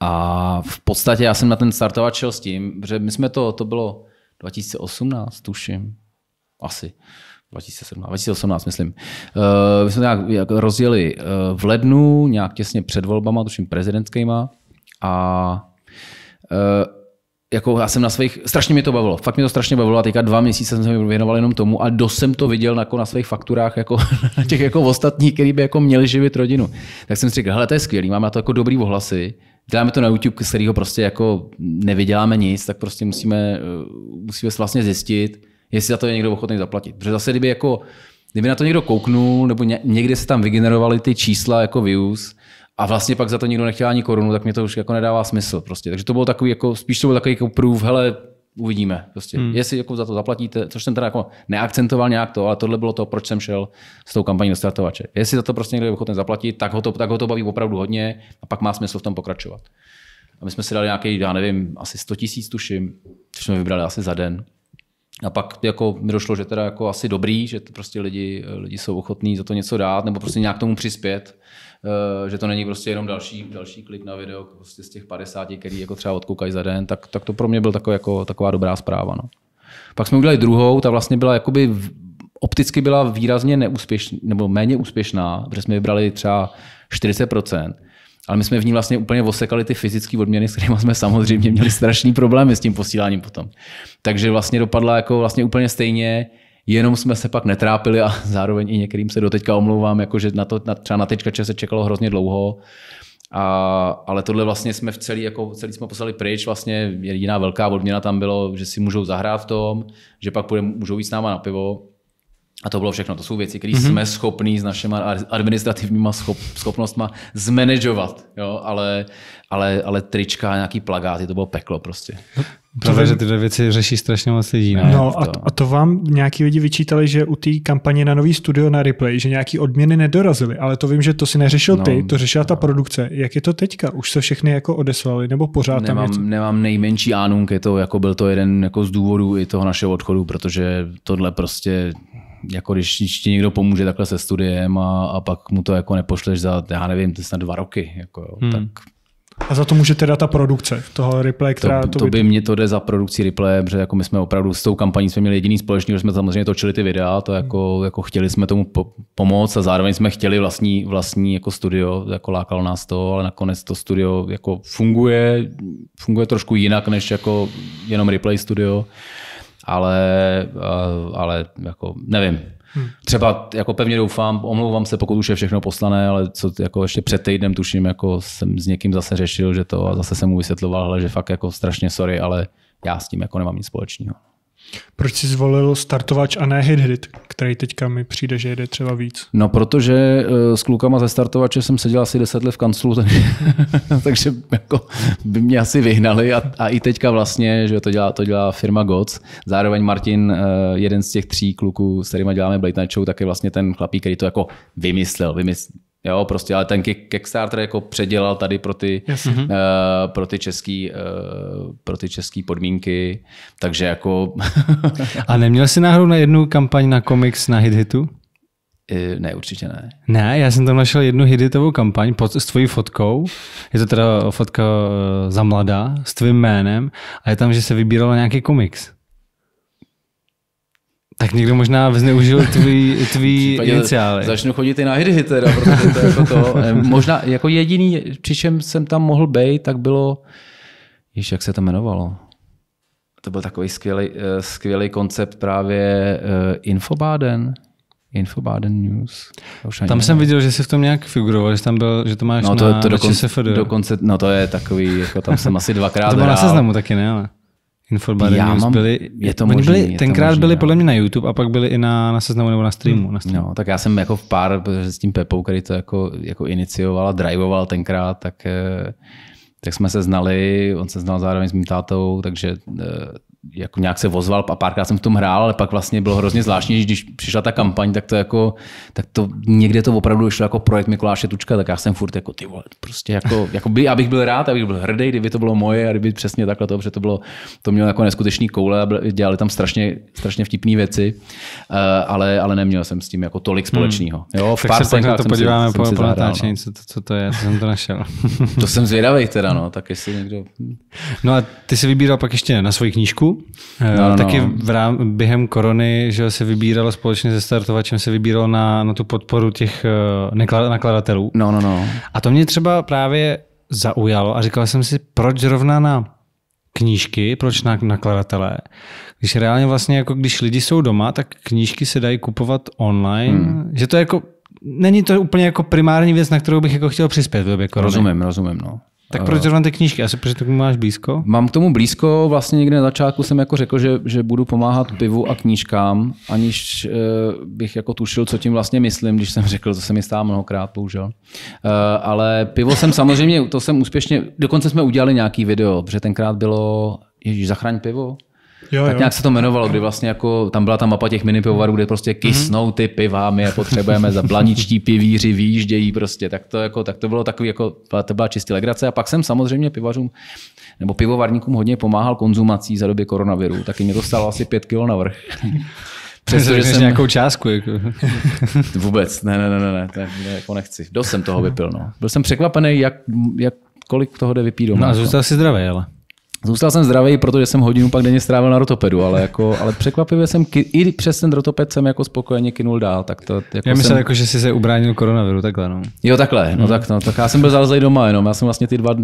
A v podstatě já jsem na ten startovat šel s tím, že my jsme to, to bylo 2018, tuším, asi. 2017, 2018, myslím. Uh, my jsme nějak jak rozjeli uh, v lednu, nějak těsně před volbama, tuším prezidentskýma. A uh, jako já jsem na svých, strašně mi to bavilo, fakt mi to strašně bavilo a teďka dva měsíce jsem se věnoval jenom tomu a dost jsem to viděl jako na svých fakturách, jako *laughs* na těch jako ostatních, který by jako měli živit rodinu. Tak jsem si říkal, hele, to je skvělý, máme na to jako dobrý ohlasy, děláme to na YouTube, z kterého prostě jako nevyděláme nic, tak prostě musíme, eh, musíme vlastně zjistit, jestli za to je někdo ochotný zaplatit. Protože zase, kdyby jako, kdyby na to někdo kouknul, nebo někde se tam vygenerovaly ty čísla jako views, a vlastně pak za to nikdo nechtěl ani korunu, tak mě to už jako nedává smysl prostě. Takže to bylo takový jako, spíš to byl takový jako prův. hele, uvidíme. Prostě. Hmm. Jestli jako za to zaplatíte, což jsem teda jako neakcentoval nějak to, ale tohle bylo to, proč jsem šel s tou kampaní do startovače. Jestli za to prostě někdo je ochoten zaplatit, tak ho, to, tak ho to baví opravdu hodně a pak má smysl v tom pokračovat. A my jsme si dali nějaký, já nevím, asi 100 tisíc tuším, což jsme vybrali asi za den. A pak jako mi došlo, že teda jako asi dobrý, že to prostě lidi, lidi jsou ochotní za to něco dát nebo prostě nějak tomu přispět. Eh, že to není prostě jenom další, další klik na video prostě z těch 50, který jako třeba odkoukají za den, tak, tak to pro mě byl takový, jako, taková dobrá zpráva. No. Pak jsme udělali druhou, ta vlastně byla jakoby opticky byla výrazně neúspěšná, nebo méně úspěšná, protože jsme vybrali třeba 40%, ale my jsme v ní vlastně úplně osekali ty fyzické odměny, s kterými jsme samozřejmě měli strašný problémy s tím posíláním potom. Takže vlastně dopadla jako vlastně úplně stejně, jenom jsme se pak netrápili a *laughs* zároveň i některým se doteďka omlouvám, jakože na to, na, třeba na tečka se čekalo hrozně dlouho, a, ale tohle vlastně jsme v celý, jako celý jsme poslali pryč, vlastně jediná velká odměna tam bylo, že si můžou zahrát v tom, že pak půjde, můžou jít s náma na pivo a to bylo všechno. To jsou věci, které mm-hmm. jsme schopní s našimi administrativníma schop, schopnostmi zmanežovat. Jo? Ale, ale, ale trička, nějaký plagáty, to bylo peklo prostě. No, Právě že tyhle věci řeší strašně moc lidí. Ne? No a to, a to vám nějaký lidi vyčítali, že u té kampaně na nový studio na replay, že nějaký odměny nedorazily, ale to vím, že to si neřešil no, ty, to řešila no. ta produkce. Jak je to teďka? Už se všechny jako odeslali nebo pořád nemám, tam něco? Nemám nejmenší ánunk, je to, jako byl to jeden jako z důvodů i toho našeho odchodu, protože tohle prostě jako když, ti někdo pomůže takhle se studiem a, a pak mu to jako nepošleš za, já nevím, to snad dva roky, jako jo, hmm. tak a za to může teda ta produkce toho replay, která to, to, to by... by mě to jde za produkci replay, protože jako my jsme opravdu s tou kampaní jsme měli jediný společný, že jsme samozřejmě točili ty videa, to jako, hmm. jako chtěli jsme tomu po, pomoct a zároveň jsme chtěli vlastní, vlastní jako studio, jako lákalo nás to, ale nakonec to studio jako funguje, funguje trošku jinak než jako jenom replay studio ale, eh, ale jako nevím. Hmm. Třeba jako pevně doufám, omlouvám se, pokud už je všechno poslané, ale co jako ještě před týdnem tuším, jako jsem s někým zase řešil, že to a zase jsem mu vysvětloval, ale že fakt jako strašně sorry, ale já s tím jako nemám nic společného. Proč jsi zvolil startovač a ne hit hit, který teďka mi přijde, že jede třeba víc? No, protože eh, s klukama ze startovače jsem seděl asi 10 let v kanclu, *laughs* takže, takže jako by mě asi vyhnali a, a i teďka vlastně, že to dělá, to dělá firma GOC. Zároveň Martin, eh, jeden z těch tří kluků, s kterými děláme Blade Night Show, tak je vlastně ten chlapík, který to jako vymyslel, vymyslel Jo, prostě, ale ten Kickstarter jako předělal tady pro ty, yes. uh, pro ty, český, uh, pro ty český podmínky, takže jako... *laughs* a neměl jsi náhodou na jednu kampaň na komiks na hitu? Eh, ne, určitě ne. Ne, já jsem tam našel jednu hiditovou kampaň pod, s tvojí fotkou. Je to teda fotka eh, za mladá, s tvým jménem a je tam, že se vybíralo nějaký komiks. Tak někdo možná zneužil tvý, tvý iniciály. Začnu chodit i na hry teda, protože to je jako to. Eh, možná jako jediný, přičem jsem tam mohl být, tak bylo, již jak se to jmenovalo? To byl takový skvělý, eh, skvělý koncept právě eh, Infobáden. Infobáden News. Tam nevím. jsem viděl, že jsi v tom nějak figuroval, že tam byl, že to máš no, to, na, to dokonce, dokonce, no to je takový, jako tam jsem asi dvakrát To bylo na seznamu taky, ne? Ale... Infobary já mám, byli, je to možný, byli, je tenkrát to možný, byli podle mě na YouTube a pak byli i na, na seznamu nebo na streamu. Hmm, na streamu. No, tak já jsem jako v pár, protože s tím Pepou, který to jako, jako inicioval a driveoval tenkrát, tak, eh, tak jsme se znali, on se znal zároveň s mým tátou, takže eh, jako nějak se vozval a párkrát jsem v tom hrál, ale pak vlastně bylo hrozně zvláštní, že když přišla ta kampaň, tak to jako, tak to někde to opravdu šlo jako projekt Mikuláše Tučka, tak já jsem furt jako ty vole, prostě jako, *laughs* jako by, abych byl rád, abych byl hrdý, kdyby to bylo moje a kdyby přesně takhle to, protože to bylo, to mělo jako neskutečný koule a dělali tam strašně, strašně vtipné věci, eh, ale, ale neměl jsem s tím jako tolik hmm. společného. Hmm. Jo, v tak pár se to podíváme si, po, po no. natáčení, no. co, to, co to je, to jsem to našel. to jsem zvědavý teda, no, *laughs* tak jestli někdo... No a ty si vybíral pak ještě na svoji knížku, Jo, eh, No, no, Taky no. v rám, během korony že se vybíralo společně se startovačem, se vybíralo na, na tu podporu těch eh, nekla, nakladatelů. No, no, no. A to mě třeba právě zaujalo a říkal jsem si, proč zrovna na knížky, proč na nakladatelé? Když reálně vlastně, jako když lidi jsou doma, tak knížky se dají kupovat online. Hmm. Že to jako není to úplně jako primární věc, na kterou bych jako chtěl přispět v době korony. Rozumím, rozumím. No. Tak eh, proč zrovna ty knížky? Asi protože tomu máš blízko? Mám k tomu blízko. Vlastně někde na začátku jsem jako řekl, že, že budu pomáhat pivu a knížkám, aniž uh, bych jako tušil, co tím vlastně myslím, když jsem řekl, to se mi stává mnohokrát, bohužel. Uh, ale pivo jsem samozřejmě, to jsem úspěšně, dokonce jsme udělali nějaký video, protože tenkrát bylo, ježíš, zachraň pivo, Jo, tak jo. nějak se to jmenovalo, kdy vlastně jako tam byla ta mapa těch mini pivovarů, kde prostě mhm. kysnou ty piva, my je potřebujeme za blaničtí pivíři, výjíždějí prostě. Tak to, jako, tak to bylo takový, jako, to byla čistý legrace. A pak jsem samozřejmě pivařům nebo pivovarníkům hodně pomáhal konzumací za doby koronaviru, taky mě to stalo asi pět kilo na *laughs* Přesto, že jsem... nějakou částku. Jako. *laughs* Vůbec, ne, ne, ne, ne, ne, ne, jako nechci. Dost jsem toho vypil. No. Byl jsem překvapený, jak, jak kolik toho jde vypít doma. No a zůstal jako. si zdravý, ale. Zůstal jsem zdravý, protože jsem hodinu pak denně strávil na rotopedu, ale, jako, ale překvapivě jsem, i přes ten rotoped jsem jako spokojeně kinul dál. Tak to, jako já myslím, jsem... jako, že jsi se ubránil koronaviru, takhle. No. Jo, takhle, no, hmm. tak, no, tak já jsem byl zalezlý doma jenom, já jsem vlastně ty dva,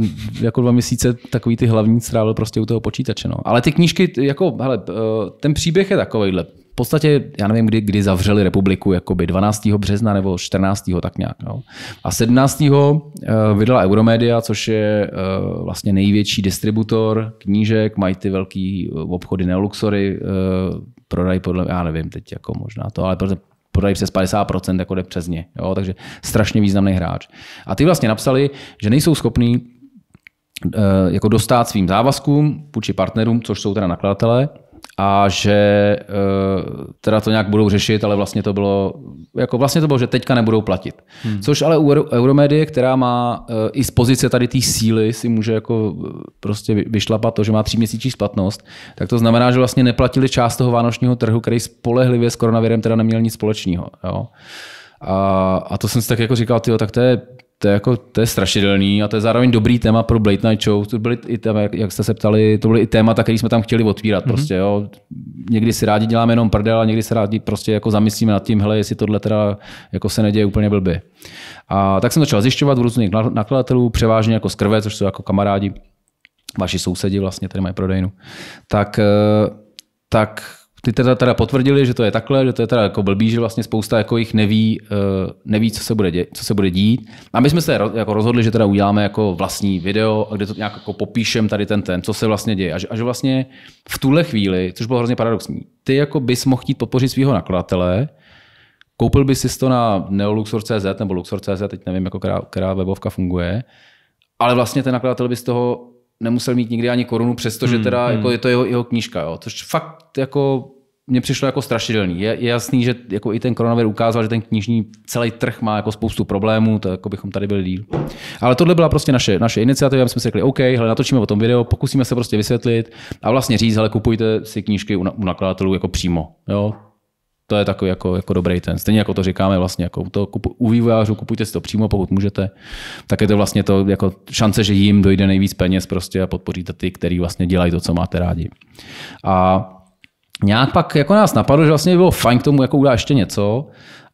jako dva měsíce takový ty hlavní strávil prostě u toho počítače. No. Ale ty knížky, jako, hele, eh, ten příběh je takovýhle podstatě, já nevím, kdy, kdy zavřeli republiku, jakoby 12. března nebo 14. tak nějak. No. A 17. Eh, vydala Euromedia, což je eh, vlastně největší distributor knížek, mají ty velký eh, obchody Neoluxory, prodají podle, já nevím teď jako možná to, ale prodají přes 50% jako jde přes ně. Jo? Takže strašně významný hráč. A ty vlastně napsali, že nejsou schopní jako dostat svým závazkům vůči partnerům, což jsou teda nakladatelé, a že eh, teda to nějak budou řešit, ale vlastně to bylo, jako vlastně to bylo, že teďka nebudou platit. Hmm. Což ale u Euromedie, která má eh, i z pozice tady té síly, si může jako eh, prostě vyšlapat to, že má tři měsíční splatnost, tak to znamená, že vlastně neplatili část toho vánočního trhu, který spolehlivě s koronavirem teda neměl nic společného. Jo? A, a to jsem si tak jako říkal, tyjo, tak to je to je, jako, to je strašidelný a to je zároveň dobrý téma pro Blade Night Show. To byly i téma, jak jste se ptali, to byly i témata, které jsme tam chtěli otvírat. Mm-hmm. Prostě, jo. Někdy si rádi děláme jenom prdel a někdy se rádi prostě jako zamyslíme nad tím, hele, jestli tohle teda jako se neděje úplně blbě. A tak jsem začal zjišťovat v různých nakladatelů, převážně jako z krve, což jsou jako kamarádi, vaši sousedi vlastně, tady mají prodejnu. Tak, eh, tak ty teda, teda potvrdili, že to je takhle, že to je teda jako blbý, že vlastně spousta jako jich neví, uh, neví co, se bude dě, co se bude dít. A my jsme se ro, jako rozhodli, že teda uděláme jako vlastní video, kde to nějak jako popíšem tady ten ten, co se vlastně děje. A že, a že vlastně v tuhle chvíli, což bylo hrozně paradoxní, ty jako bys mohl chtít podpořit svého nakladatele, koupil bys si to na neoluxor.cz nebo luxor.cz, teď nevím, jako která, která webovka funguje, ale vlastně ten nakladatel by z toho nemusel mít nikdy ani korunu, přestože hmm, teda hmm. Jako je to jeho, jeho knížka, jo. což fakt jako mně přišlo jako strašidelný. Je, je jasný, že jako i ten koronavir ukázal, že ten knižní celý trh má jako spoustu problémů, to jako bychom tady byli díl. Ale tohle byla prostě naše, naše iniciativa, my jsme si řekli, OK, hele, natočíme o tom video, pokusíme se prostě vysvětlit a vlastně říct, hele, kupujte si knížky u, u nakladatelů jako přímo. Jo? To je takový jako, jako dobrý ten. Stejně jako to říkáme vlastně, jako to kupu, u vývojářů kupujte si to přímo, pokud můžete, tak je to vlastně to jako šance, že jim dojde nejvíc peněz prostě a podpoříte ty, který vlastně dělají to, co máte rádi. A nějak pak jako nás napadlo, že vlastně by bylo fajn k tomu jako udělat ještě něco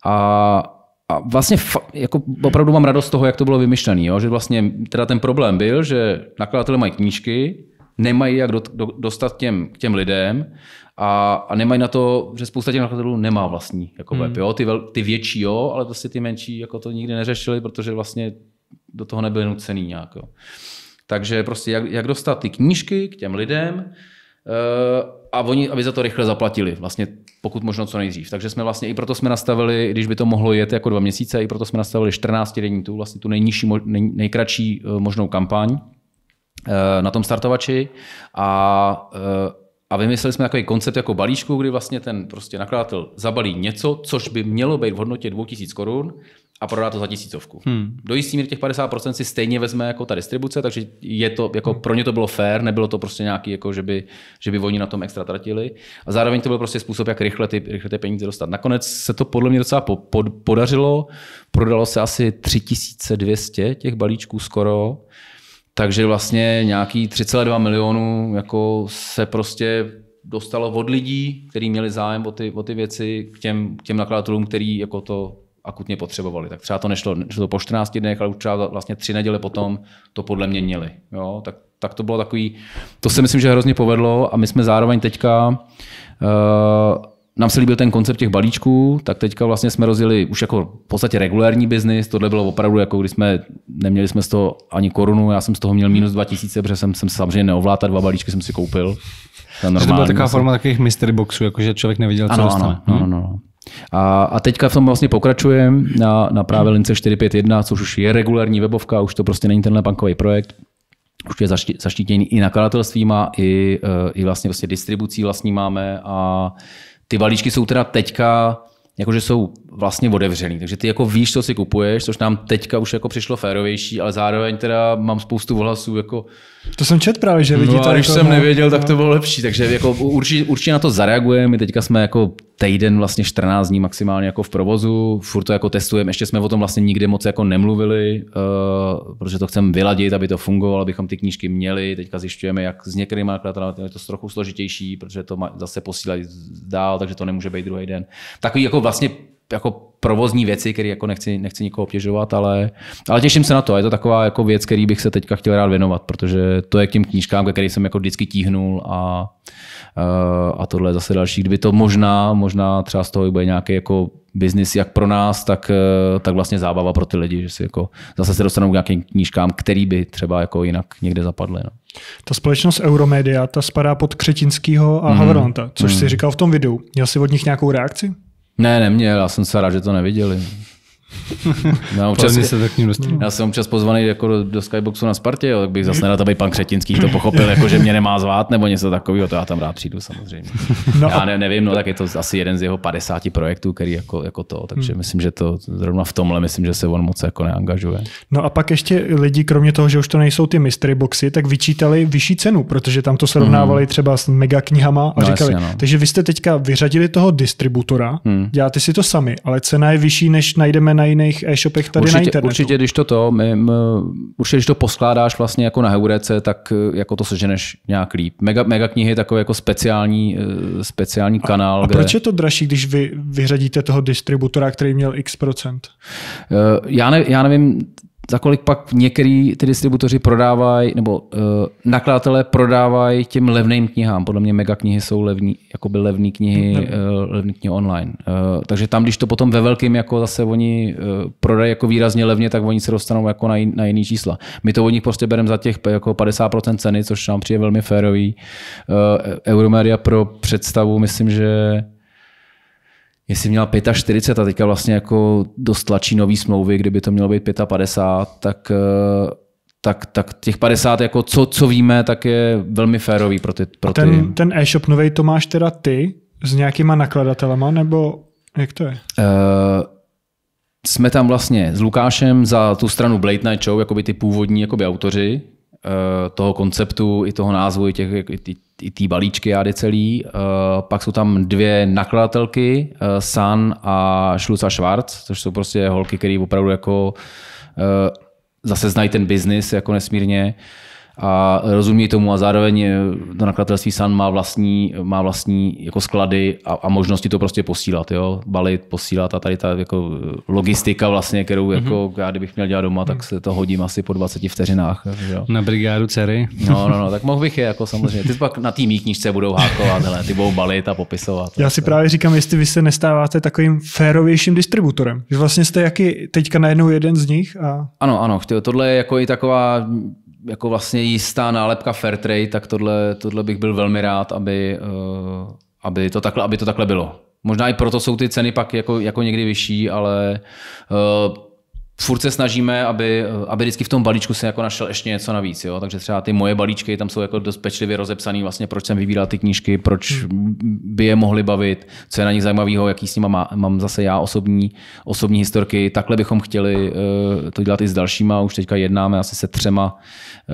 a a vlastně jako opravdu mám radost z toho, jak to bylo vymyšlené, že vlastně teda ten problém byl, že nakladatelé mají knížky, nemají jak do, do, dostat těm, k těm lidem a, a nemají na to, že spousta těch nakladatelů nemá vlastní jako web. Hmm. Jo? Ty, vel, ty větší jo, ale prostě ty menší jako to nikdy neřešili, protože vlastně do toho nebyli nucený nějak. Jo? Takže prostě jak, jak dostat ty knížky k těm lidem, uh, a oni, aby za to rychle zaplatili, vlastně pokud možno co nejdřív. Takže jsme vlastně i proto jsme nastavili, když by to mohlo jet jako dva měsíce, i proto jsme nastavili 14 denní tu, vlastně tu nejnižší, nej, nejkratší eh, možnou kampaň eh, na tom startovači a, eh, a vymysleli jsme takový koncept jako balíčku, kdy vlastně ten prostě nakladatel zabalí něco, což by mělo být v hodnotě 2000 korun, a prodá to za tisícovku. Hmm. Do jistý míry těch 50% si stejně vezme jako ta distribuce, takže je to, jako hmm. pro ně to bylo fair, nebylo to prostě nějaký, jako, že, by, že by oni na tom extra tratili. A zároveň to byl prostě způsob, jak rychle ty, rychle ty peníze dostat. Nakonec se to podle mě docela po, pod, podařilo. Prodalo se asi 3200 těch balíčků skoro. Takže vlastně nějaký 3,2 milionů jako se prostě dostalo od lidí, kteří měli zájem o ty, o ty věci, k těm, k těm nakladatelům, který jako to akutně potřebovali. Tak třeba to nešlo, nešlo to po 14 dnech, ale už třeba vlastně tři neděle potom to podle mě měli. Jo? Tak, tak to bylo takový, to si myslím, že hrozně povedlo a my jsme zároveň teďka uh, nám se líbil ten koncept těch balíčků, tak teďka vlastně jsme rozjeli už jako v podstatě regulární biznis, tohle bylo opravdu jako když jsme, neměli jsme z toho ani korunu, já jsem z toho měl minus 2000, protože jsem, jsem samozřejmě neovládal dva balíčky jsem si koupil. To byla taková forma takových mystery boxů, jakože člověk neviděl, co ano, dostane. Ano, ano, ano. A, a teďka v tom vlastně pokračujeme na, na právě lince 451, což už je regulární webovka, už to prostě není tenhle bankový projekt. Už je zaštítěný i nakladatelstvím, i, eh, i vlastně, vlastně distribucí vlastní máme a ty balíčky jsou teda teďka jakože jsou vlastně otevřený. Takže ty jako víš, co si kupuješ, což nám teďka už jako přišlo férovější, ale zároveň teda mám spoustu ohlasů, jako to jsem čet právě, že vidíte. no, když jako, jsem no, nevěděl, tak no. to bylo lepší, takže jako určitě, určitě na to zareagujeme. My teďka jsme jako týden, vlastně 14 dní maximálně jako v provozu, furt to jako testujeme, ještě jsme o tom vlastně nikdy moc jako nemluvili, uh, protože to chceme vyladit, aby to fungovalo, abychom ty knížky měli. Teďka zjišťujeme, jak s některými nakladateli je to trochu složitější, protože to má zase posílat dál, takže to nemůže být druhý den. Takový jako vlastně jako provozní věci, které jako nechci, nechci nikoho obtěžovat, ale, ale těším se na to. Je to taková jako věc, který bych se teďka chtěl rád věnovat, protože to je k těm knížkám, ke jsem jako vždycky tíhnul a, eh, a tohle je zase další. Kdyby to možná, možná třeba z toho bude nějaký jako biznis jak pro nás, tak, eh, tak vlastně zábava pro ty lidi, že si jako zase se dostanou k nějakým knížkám, který by třeba jako jinak někde zapadly. No. Ta společnost Euromedia, ta spadá pod Křetinskýho a mm. Havranta, což mm. si říkal v tom videu. Měl jsi od nich nějakou reakci? Ne, neměl, já jsem se rád, že to neviděli. No, *laughs* občas, se tak já jsem občas pozvaný jako do, do Skyboxu na Spartě, jo, tak bych zase nedal, aby pan Křetinský to pochopil, jako že mě nemá zvát nebo něco takového, to já tam rád přijdu samozřejmě. No. Já ne, nevím, no tak je to asi jeden z jeho 50 projektů, který jako, jako to, takže hmm. myslím, že to zrovna v tomhle, myslím, že se on moc jako neangažuje. No a pak ještě lidi, kromě toho, že už to nejsou ty mystery boxy, tak vyčítali vyšší cenu, protože tam to srovnávali hmm. třeba s mega knihama a no, říkali, jasně, no. takže vy jste teďka vyřadili toho distributora, hmm. děláte si to sami, ale cena je vyšší, než najdeme na na jiných e-shopech tady určitě, na internetu. Určitě, když to to, my, my, určitě, když to poskládáš vlastně jako na heurece, tak e, jako to seženeš nějak líp. Mega, mega knihy je takový jako speciální, e, speciální a, kanál. A, kde... proč je to dražší, když vy vyřadíte toho distributora, který měl x procent? E, já, ne, já nevím, za kolik pak některý ty distributoři prodávají, nebo uh, nakladatelé prodávají těm levným knihám. Podle mě mega knihy jsou levní, by levní knihy, uh, levný knihy online. Uh, takže tam, když to potom ve velkým jako zase oni uh, prodají jako výrazně levně, tak oni se dostanou jako na, jin, na jiný čísla. My to od nich prostě bereme za těch jako 50% ceny, což nám přijde velmi férový. Uh, Euromedia pro představu, myslím, že jestli měl 45 a teďka vlastně jako dost tlačí nový smlouvy, kdyby to mělo být 55, tak, eh, tak, tak těch 50, jako co, co víme, tak je velmi férový pro ty. Pro ty. ten, ten e-shop novej to máš teda ty s nějakýma nakladatelama, nebo jak to je? Uh, jsme tam vlastně s Lukášem za tu stranu Blade Night Show, jako by ty původní jakoby autoři, Eh, toho konceptu, i toho názvu, i, těch, i i balíčky AD celý. Eh, pak jsou tam dvě nakladatelky, eh, San a Schlusa Schwarz, což jsou prostě holky, které opravdu jako zase znají ten biznis jako nesmírně. Uh, a rozumí tomu a zároveň eh, to nakladatelství San má vlastní, má vlastní jako sklady a, a možnosti to prostě posílat, jo? balit, posílat a tady ta jako logistika vlastně, kterou mm-hmm. jako já kdybych měl dělat doma, tak mhm. se to hodím asi po 20 vteřinách. Jo? Na brigádu dcery. No, no, no, tak mohl bych je jako samozřejmě. Ty pak na té mý knižce budou hákovat, hele, ty budou balit a popisovat. Já si tak. právě říkám, jestli vy se nestáváte takovým férovějším distributorem, že vlastně jste jaký teďka najednou jeden z nich. A... Ano, ano, tohle je jako i taková jako vlastně jistá nálepka Fairtrade, tak tohle, tohle bych byl velmi rád, aby, eh, aby, to takhle, aby to takhle bylo. Možná i proto jsou ty ceny pak jako, jako někdy vyšší, ale uh, furt se snažíme, aby, aby vždycky v tom balíčku se jako našel ještě něco navíc. Jo? Takže třeba ty moje balíčky tam jsou jako dost pečlivě rozepsané, vlastně proč jsem vybíral ty knížky, proč by je mohly bavit, co je na nich zajímavého, jaký s nimi má, mám zase já osobní, osobní historky. Takhle bychom chtěli eh, to dělat i s dalšíma. Už teďka jednáme asi se třema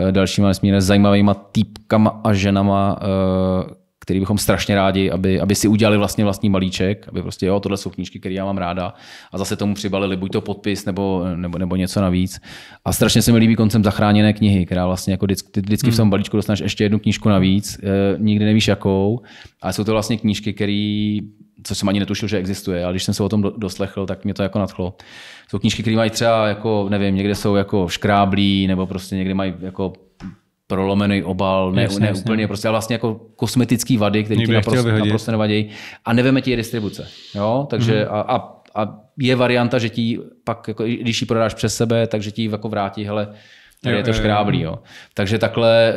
eh, dalšíma nesmírně zajímavýma týpkama a ženama, eh, který bychom strašně rádi, aby, aby si udělali vlastně vlastní malíček, aby prostě jo, tohle jsou knížky, které já mám ráda a zase tomu přibalili buď to podpis nebo, nebo, nebo něco navíc. A strašně se mi líbí koncem zachráněné knihy, která vlastně jako vždycky, vždycky v tom hmm. balíčku dostaneš ještě jednu knížku navíc, e, nikdy nevíš jakou, ale jsou to vlastně knížky, které co jsem ani netušil, že existuje, ale když jsem se o tom doslechl, tak mě to jako nadchlo. Jsou knížky, které mají třeba, jako, nevím, někde jsou jako škráblí, nebo prostě někde mají jako prolomený obal, ne, jasně, ne jasně. úplně prostě, ale vlastně jako kosmetický vady, který ti naprosto, naprosto nevadí, A neveme ti je distribuce. Jo? Takže mm-hmm. a, a, a je varianta, že ti pak, jako, když ji prodáš přes sebe, takže ti jako vrátí, hele, Tady jo, je to škráblý, jo. Takže takhle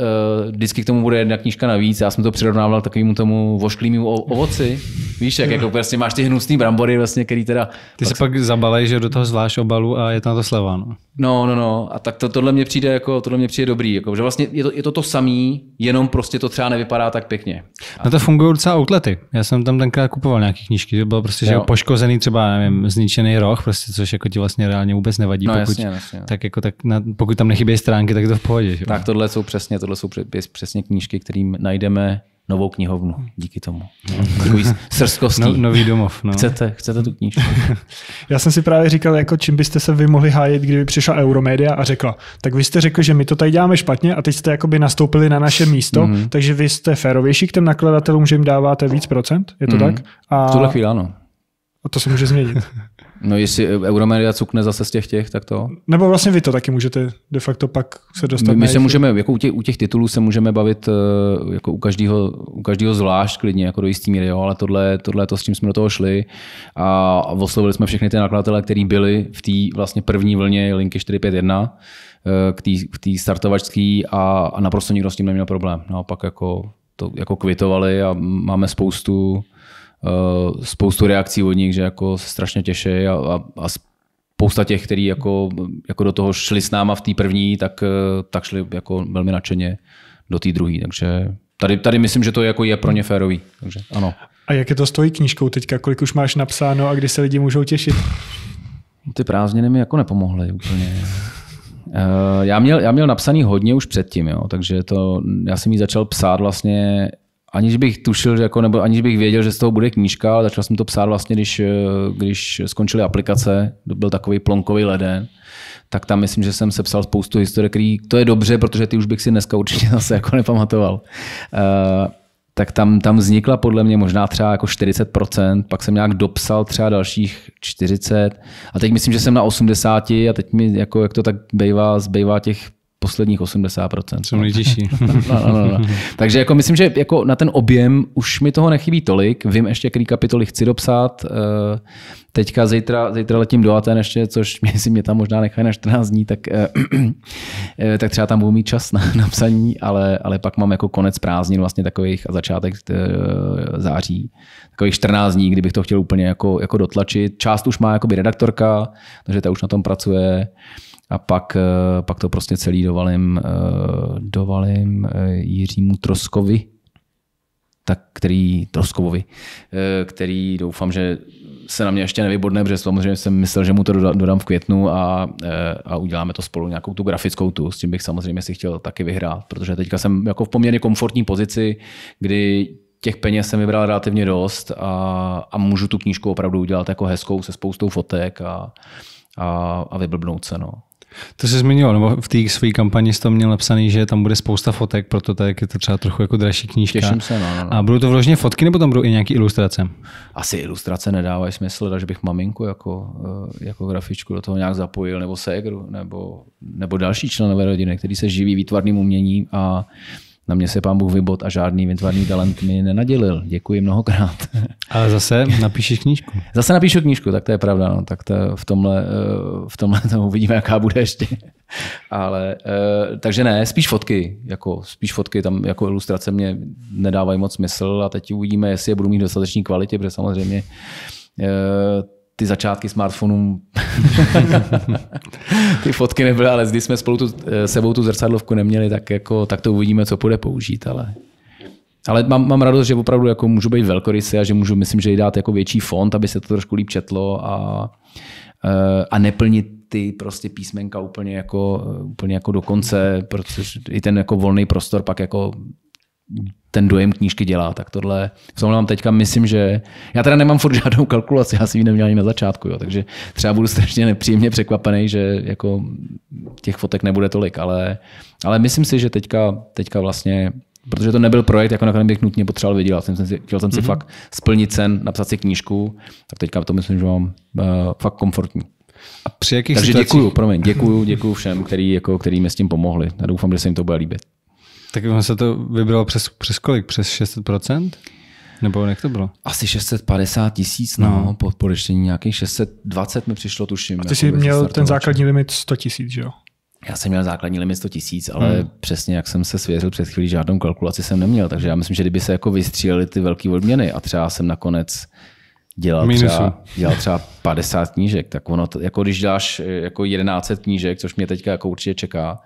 eh, vždycky k tomu bude jedna knížka navíc. Já jsem to přirovnával takovému tomu vošklýmu ovoci. Víš, jak jako vlastně máš ty hnusné brambory, vlastně, který teda... Ty pak... se pak zabalej, že do toho zvlášť obalu a je tam to sleva, no. No, no, no. A tak to, tohle mě přijde jako, tohle mě přijde dobrý. Jako, že vlastně je to, je to to samý, jenom prostě to třeba nevypadá tak pěkně. A... Na to fungují docela outlety. Já jsem tam tenkrát kupoval nějaké knížky, To bylo prostě, že jo. poškozený třeba, nevím, zničený roh, prostě, což jako ti vlastně reálně vůbec nevadí, no, pokud, jasně, jasně. Tak jako, tak na, pokud tam nechybí dvě stránky, tak to v pohodě. Že? Tak tohle jsou přesně, tohle jsou přesně knížky, kterým najdeme novou knihovnu díky tomu. Takový srskovský. No, nový domov. No. Chcete, chcete tu knížku? *laughs* Já jsem si právě říkal, jako čím byste se vy mohli hájit, kdyby přišla Euromedia a řekla, tak vy jste řekl, že my to tady děláme špatně a teď jste jakoby nastoupili na naše místo, mm-hmm. takže vy jste férovější k těm nakladatelům, že jim dáváte víc procent, je to mm-hmm. tak? A... V tuhle chvíli ano. A to se může změnit. *laughs* No jestli Euromedia cukne zase z těch těch, tak to? Nebo vlastně vy to taky můžete de facto pak se dostat. My, my se můžeme, jako u těch, u těch titulů se můžeme bavit eh, jako u každého, u každého zvlášť klidně, jako do jistý míry, jo, ale tohle, tohle to, s čím jsme do toho šli a oslovili jsme všechny ty nakladatele, kteří byli v té vlastně první vlně linky 451 eh, k té startovačské a, a naprosto nikdo s tím neměl problém. Naopak jako to jako kvitovali a máme spoustu Eh, spoustu reakcí od nich, že jako se strašně těší a, a, a spousta těch, kteří jako, jako do toho šli s náma v té první, tak, eh, tak šli jako velmi nadšeně do té druhé. Takže tady, tady myslím, že to jako je pro ně férový. Takže ano. A jak je to s tvojí knížkou teďka? Kolik už máš napsáno a kdy se lidi můžou těšit? Ty prázdniny mi jako nepomohly úplně. Eh, já, měl, já měl napsaný hodně už předtím, jo, takže to, já jsem ji začal psát vlastně aniž bych tušil, jako, nebo aniž bych věděl, že z toho bude knížka, ale začal jsem to psát vlastně, když, eh, když skončily aplikace, to byl takový plonkový leden, tak tam myslím, že jsem sepsal spoustu historie, který, to je dobře, protože ty už bych si dneska určitě *laughs* zase jako nepamatoval. Uh, tak tam, tam vznikla podle mě možná třeba jako 40%, pak jsem nějak dopsal třeba dalších 40 a teď myslím, že jsem na 80 a teď mi, jako, jak to tak bývá, zbývá těch posledních 80%. Co nejtěžší. no, no, no, no. no. *laughs* Takže jako myslím, že jako na ten objem už mi toho nechybí tolik. Vím ještě, který kapitoly chci dopsat. Eh, teďka zítra, zítra letím do Aten ještě, což *laughs* mě, si mě tam možná nechají na 14 dní, tak, eh, *clears throat* eh, tak třeba tam budu mít čas na, napsaní, ale, ale pak mám jako konec prázdnin vlastně takových a začátek září. Takových 14 dní, kdybych to chtěl úplně jako, jako dotlačit. Část už má jakoby redaktorka, takže ta už na tom pracuje. A pak, eh, pak to prostě celý dovalím, eh, dovalím eh, Jiřímu Troskovi, tak který Troskovovi, který doufám, že se na mě ještě nevybodne, protože samozřejmě jsem myslel, že mu to dodám v květnu a, a uděláme to spolu nějakou tu grafickou tu. S tím bych samozřejmě si chtěl taky vyhrát, protože teďka jsem jako v poměrně komfortní pozici, kdy těch peněz jsem vybral relativně dost a, a můžu tu knížku opravdu udělat jako hezkou se spoustou fotek a, a, a vyblbnout se. No. To se zmiňoval, nebo v té své kampani jsi to měl napsaný, že tam bude spousta fotek, proto tak je to třeba trochu jako dražší knížka. Těším se, no, no. no. A budou to vložně fotky, nebo tam budou i nějaké ilustrace? Asi ilustrace nedávají smysl, že bych maminku jako, eh, jako grafičku do toho nějak zapojil, nebo ségru, nebo, nebo další členové rodiny, který se živí výtvarným uměním a na mě se pán Bůh vybot a žádný vytvarný talent mi nenadělil. Děkuji mnohokrát. A *laughs* zase napíšeš knížku. Zase napíšu knížku, tak to je pravda. No. Tak to v tomhle, eh, v tomhle *laughs* to uvidíme, jaká bude ještě. *laughs* Ale, eh, takže ne, spíš fotky. Jako, spíš fotky tam jako ilustrace mě nedávají moc smysl a teď uvidíme, jestli je budu mít dostatečný kvalitě, protože samozřejmě eh, ty začátky smartfonů. *laughs* ty fotky nebyly, ale když jsme spolu tu, eh, sebou tu zrcadlovku neměli, tak, jako, tak to uvidíme, co půjde použít. Ale, ale mám, mám, radost, že opravdu jako můžu být velkorysý a že můžu, myslím, že i dát jako větší font, aby se to trošku líp četlo a, eh, a neplnit ty prostě písmenka úplně jako, eh, úplně jako do konce, protože i ten jako volný prostor pak jako ten dojem knížky dělá. Tak tohle v mám teďka, myslím, že já teda nemám furt žádnou kalkulaci, já si ji neměl ani na začátku, jo, takže třeba budu strašně nepříjemně překvapený, že jako těch fotek nebude tolik, ale, ale myslím si, že teďka, teďka vlastně protože to nebyl projekt, jako kterém bych nutně potřeboval vydělat. Jsem si, chtěl jsem si mm-hmm. fakt splnit sen, napsat si knížku, tak teďka to myslím, že mám uh, fakt komfortní. A při jakých Takže situacích... děkuju, promiň, děkuju, děkuju všem, který, jako, který mi s tím pomohli. Já doufám, že se jim to bude líbit. Tak on se to vybralo přes, přes kolik? Přes 600%? Nebo jak to bylo? Asi 650 tisíc, no, no. po podeštění nějakých 620 mi přišlo, tuším. A ty jako jsi měl ten základní limit 100 tisíc, že jo? Já jsem měl základní limit 100 tisíc, ale hmm. přesně jak jsem se svěřil před chvílí, žádnou kalkulaci jsem neměl, takže já myslím, že kdyby se jako vystříleli ty velké odměny a třeba jsem nakonec dělal třeba, dělal třeba 50 knížek, tak ono, jako když děláš e, jako 11 knížek, což mě teďka jako určitě čeká,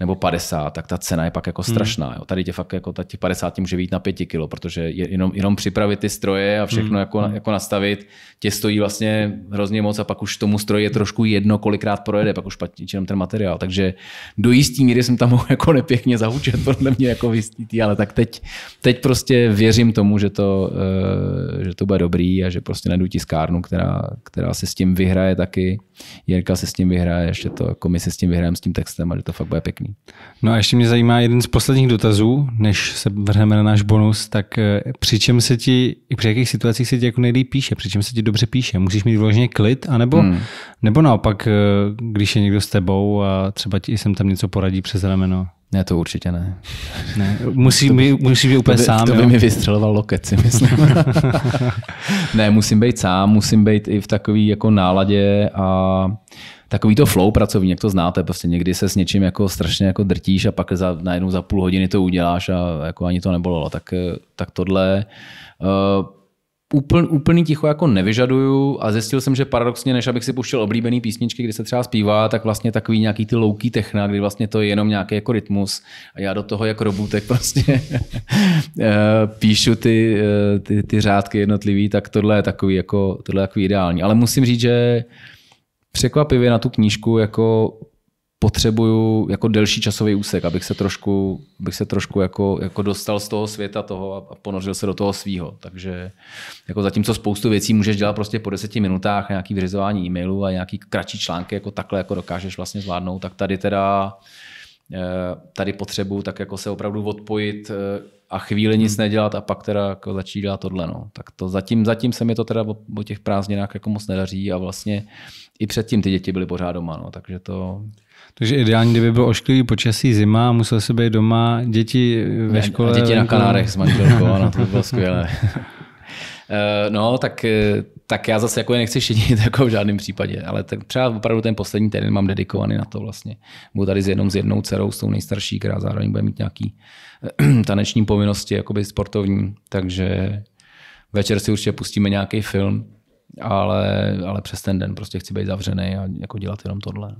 nebo 50, tak ta cena je pak jako hmm. strašná. Hmm. Jo. Tady tě fakt jako ta těch 50 tě může být na 5 kilo, protože jenom, jenom připravit ty stroje a všechno hmm. jako, hmm. jako nastavit, tě stojí vlastně hrozně moc a pak už tomu stroji je trošku jedno, kolikrát projede, pak už patří jenom ten materiál. Takže do jistý míry jsem tam mohl jako nepěkně zahučet, podle mě jako v ale tak teď, teď prostě věřím tomu, že to, e, že to bude dobrý a že prostě najdu tiskárnu, která, která která si s tím vyhraje taky, Jirka si s tím vyhraje, ještě to, jako my si s tím vyhrajeme s tím textem a že to fakt bude pěkný. No a ještě mě zajímá jeden z posledních dotazů, než se vrhneme na náš bonus, tak eh, při čem se ti, i při jakých situacích se ti jako nejlíp píše, při čem se ti dobře píše? Musíš mít vložně klid, anebo, hmm. nebo naopak, eh, když je někdo s tebou a třeba ti i sem tam něco poradí přes rameno? Ne, to určitě ne. ne musí, to, by, musí být úplně to by, sám. To by jo? mi vystřeloval loket, si myslím. *laughs* ne, musím být sám, musím být i v takové jako náladě a takový to flow pracovní, jak to znáte, prostě někdy se s něčím jako strašně jako drtíš a pak za, najednou za půl hodiny to uděláš a jako ani to nebolelo. Tak, eh, tak tohle uh, úpln, úplný ticho jako nevyžaduju a zjistil jsem, že paradoxně, než abych si puštěl oblíbený písničky, kdy se třeba zpívá, tak vlastně takový nějaký ty louký techna, kdy vlastně to je jenom nějaký jako rytmus a já do toho jako robůtek prostě *laughs* eh, píšu ty, eh, ty, ty řádky jednotlivý, tak tohle je takový jako, tohle je takový ideální. Ale musím říct, že překvapivě na tu knížku jako potřebuju jako delší časový úsek, abych se trošku, abych se trošku jako, jako dostal z toho světa toho a ponořil se do toho svýho. Takže jako zatímco spoustu věcí můžeš dělat prostě po deseti minutách, nějaký vyřizování e mailu a nějaký kratší články, jako takhle jako dokážeš vlastně zvládnout, tak tady teda eh, tady potřebuju tak jako se opravdu odpojit eh, a chvíli nic nedělat a pak teda jako začít dělat tohle. No. Tak to zatím, zatím se mi to teda o těch prázdninách jako moc nedaří a vlastně i předtím ty děti byly pořád doma, no, takže to... Takže ideální, kdyby bylo ošklivý počasí, zima, musel se být doma, děti ve škole. A děti na Kanárech s manželkou, ano, to by bylo skvělé. *laughs* Eh, no, tak, eh, tak já zase jako je nechci šedit *laughs* jako v žádném případě, ale tak třeba opravdu ten poslední týden mám dedikovaný na to vlastně. Budu tady s jednou, s jednou dcerou, s tou nejstarší, která zároveň bude mít nějaký eh, *clears throat* taneční povinnosti, jakoby sportovní, takže večer si určitě pustíme nějaký film, ale, ale přes ten den prostě chci být zavřený a jako dělat jenom tohle.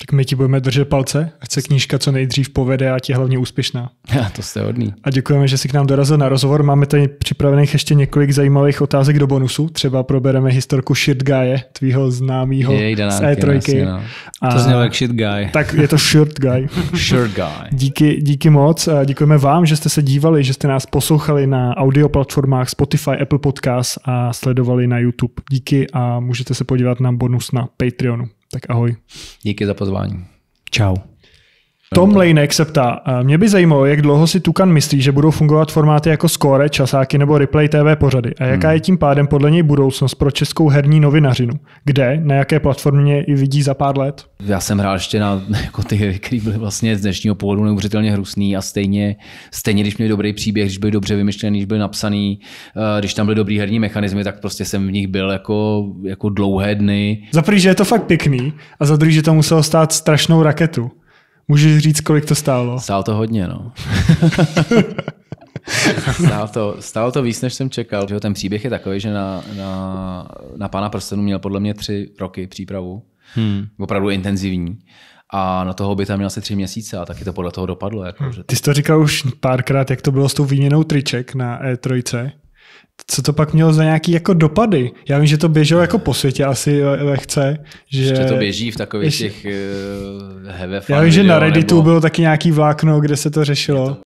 Tak my ti budeme držet palce, ať se knížka co nejdřív povede a ti hlavně úspěšná. Já, to jste hodný. A děkujeme, že si k nám dorazil na rozhovor. Máme tady připravených ještě několik zajímavých otázek do bonusu. Třeba probereme historku Shirt Guy, tvýho známého z E3. no. a... To znělo jak Shirt Guy. Tak je to Shirt Guy. *laughs* shirt Guy. Díky, díky moc. Děkujeme vám, že jste se dívali, že jste nás poslouchali na audio platformách Spotify, Apple Podcast a sledovali na YouTube. Díky a můžete se podívat na bonus na Patreonu. Tak ahoj. Díky za pozvání. Ciao. Tom Lejnek se ptá, mě by zajímalo, jak dlouho si Tukan myslí, že budou fungovat formáty jako Score, Časáky nebo Replay TV pořady a jaká hmm. je tím pádem podle něj budoucnost pro českou herní novinařinu? Kde, na jaké platformě ji vidí za pár let? Já jsem hrál ještě na *laughs* jako ty hry, které byly vlastně z dnešního pohledu neuvěřitelně hrusný a stejně, stejně, když měl dobrý příběh, když byl dobře vymyšlený, když byl napsaný, eh, když tam byly dobrý herní mechanismy, tak prostě jsem v nich byl jako, jako dlouhé dny. Za prvý, že je to fakt pěkný a za druhý, že to muselo stát strašnou raketu. Můžeš říct, kolik to stálo? Stálo to hodně, no. *laughs* stálo, to, stálo to víc, než jsem čekal. Že ten příběh je takový, že na, na, na pana prstenu měl podle mě tři roky přípravu. Hmm. Opravdu intenzivní. A na toho by tam měl asi tři měsíce a taky to podle toho dopadlo. Jako, hmm. že... Ty jsi to říkal už párkrát, jak to bylo s tou výměnou triček na E3 co to pak mělo za nějaký jako dopady? Já vím, že to běželo jako po světě asi lehce. Že... Ještě to běží v takových ještě... těch uh, eh, heve Já vím, že na Redditu nebo... bylo taky nějaký vlákno, kde se to řešilo. To...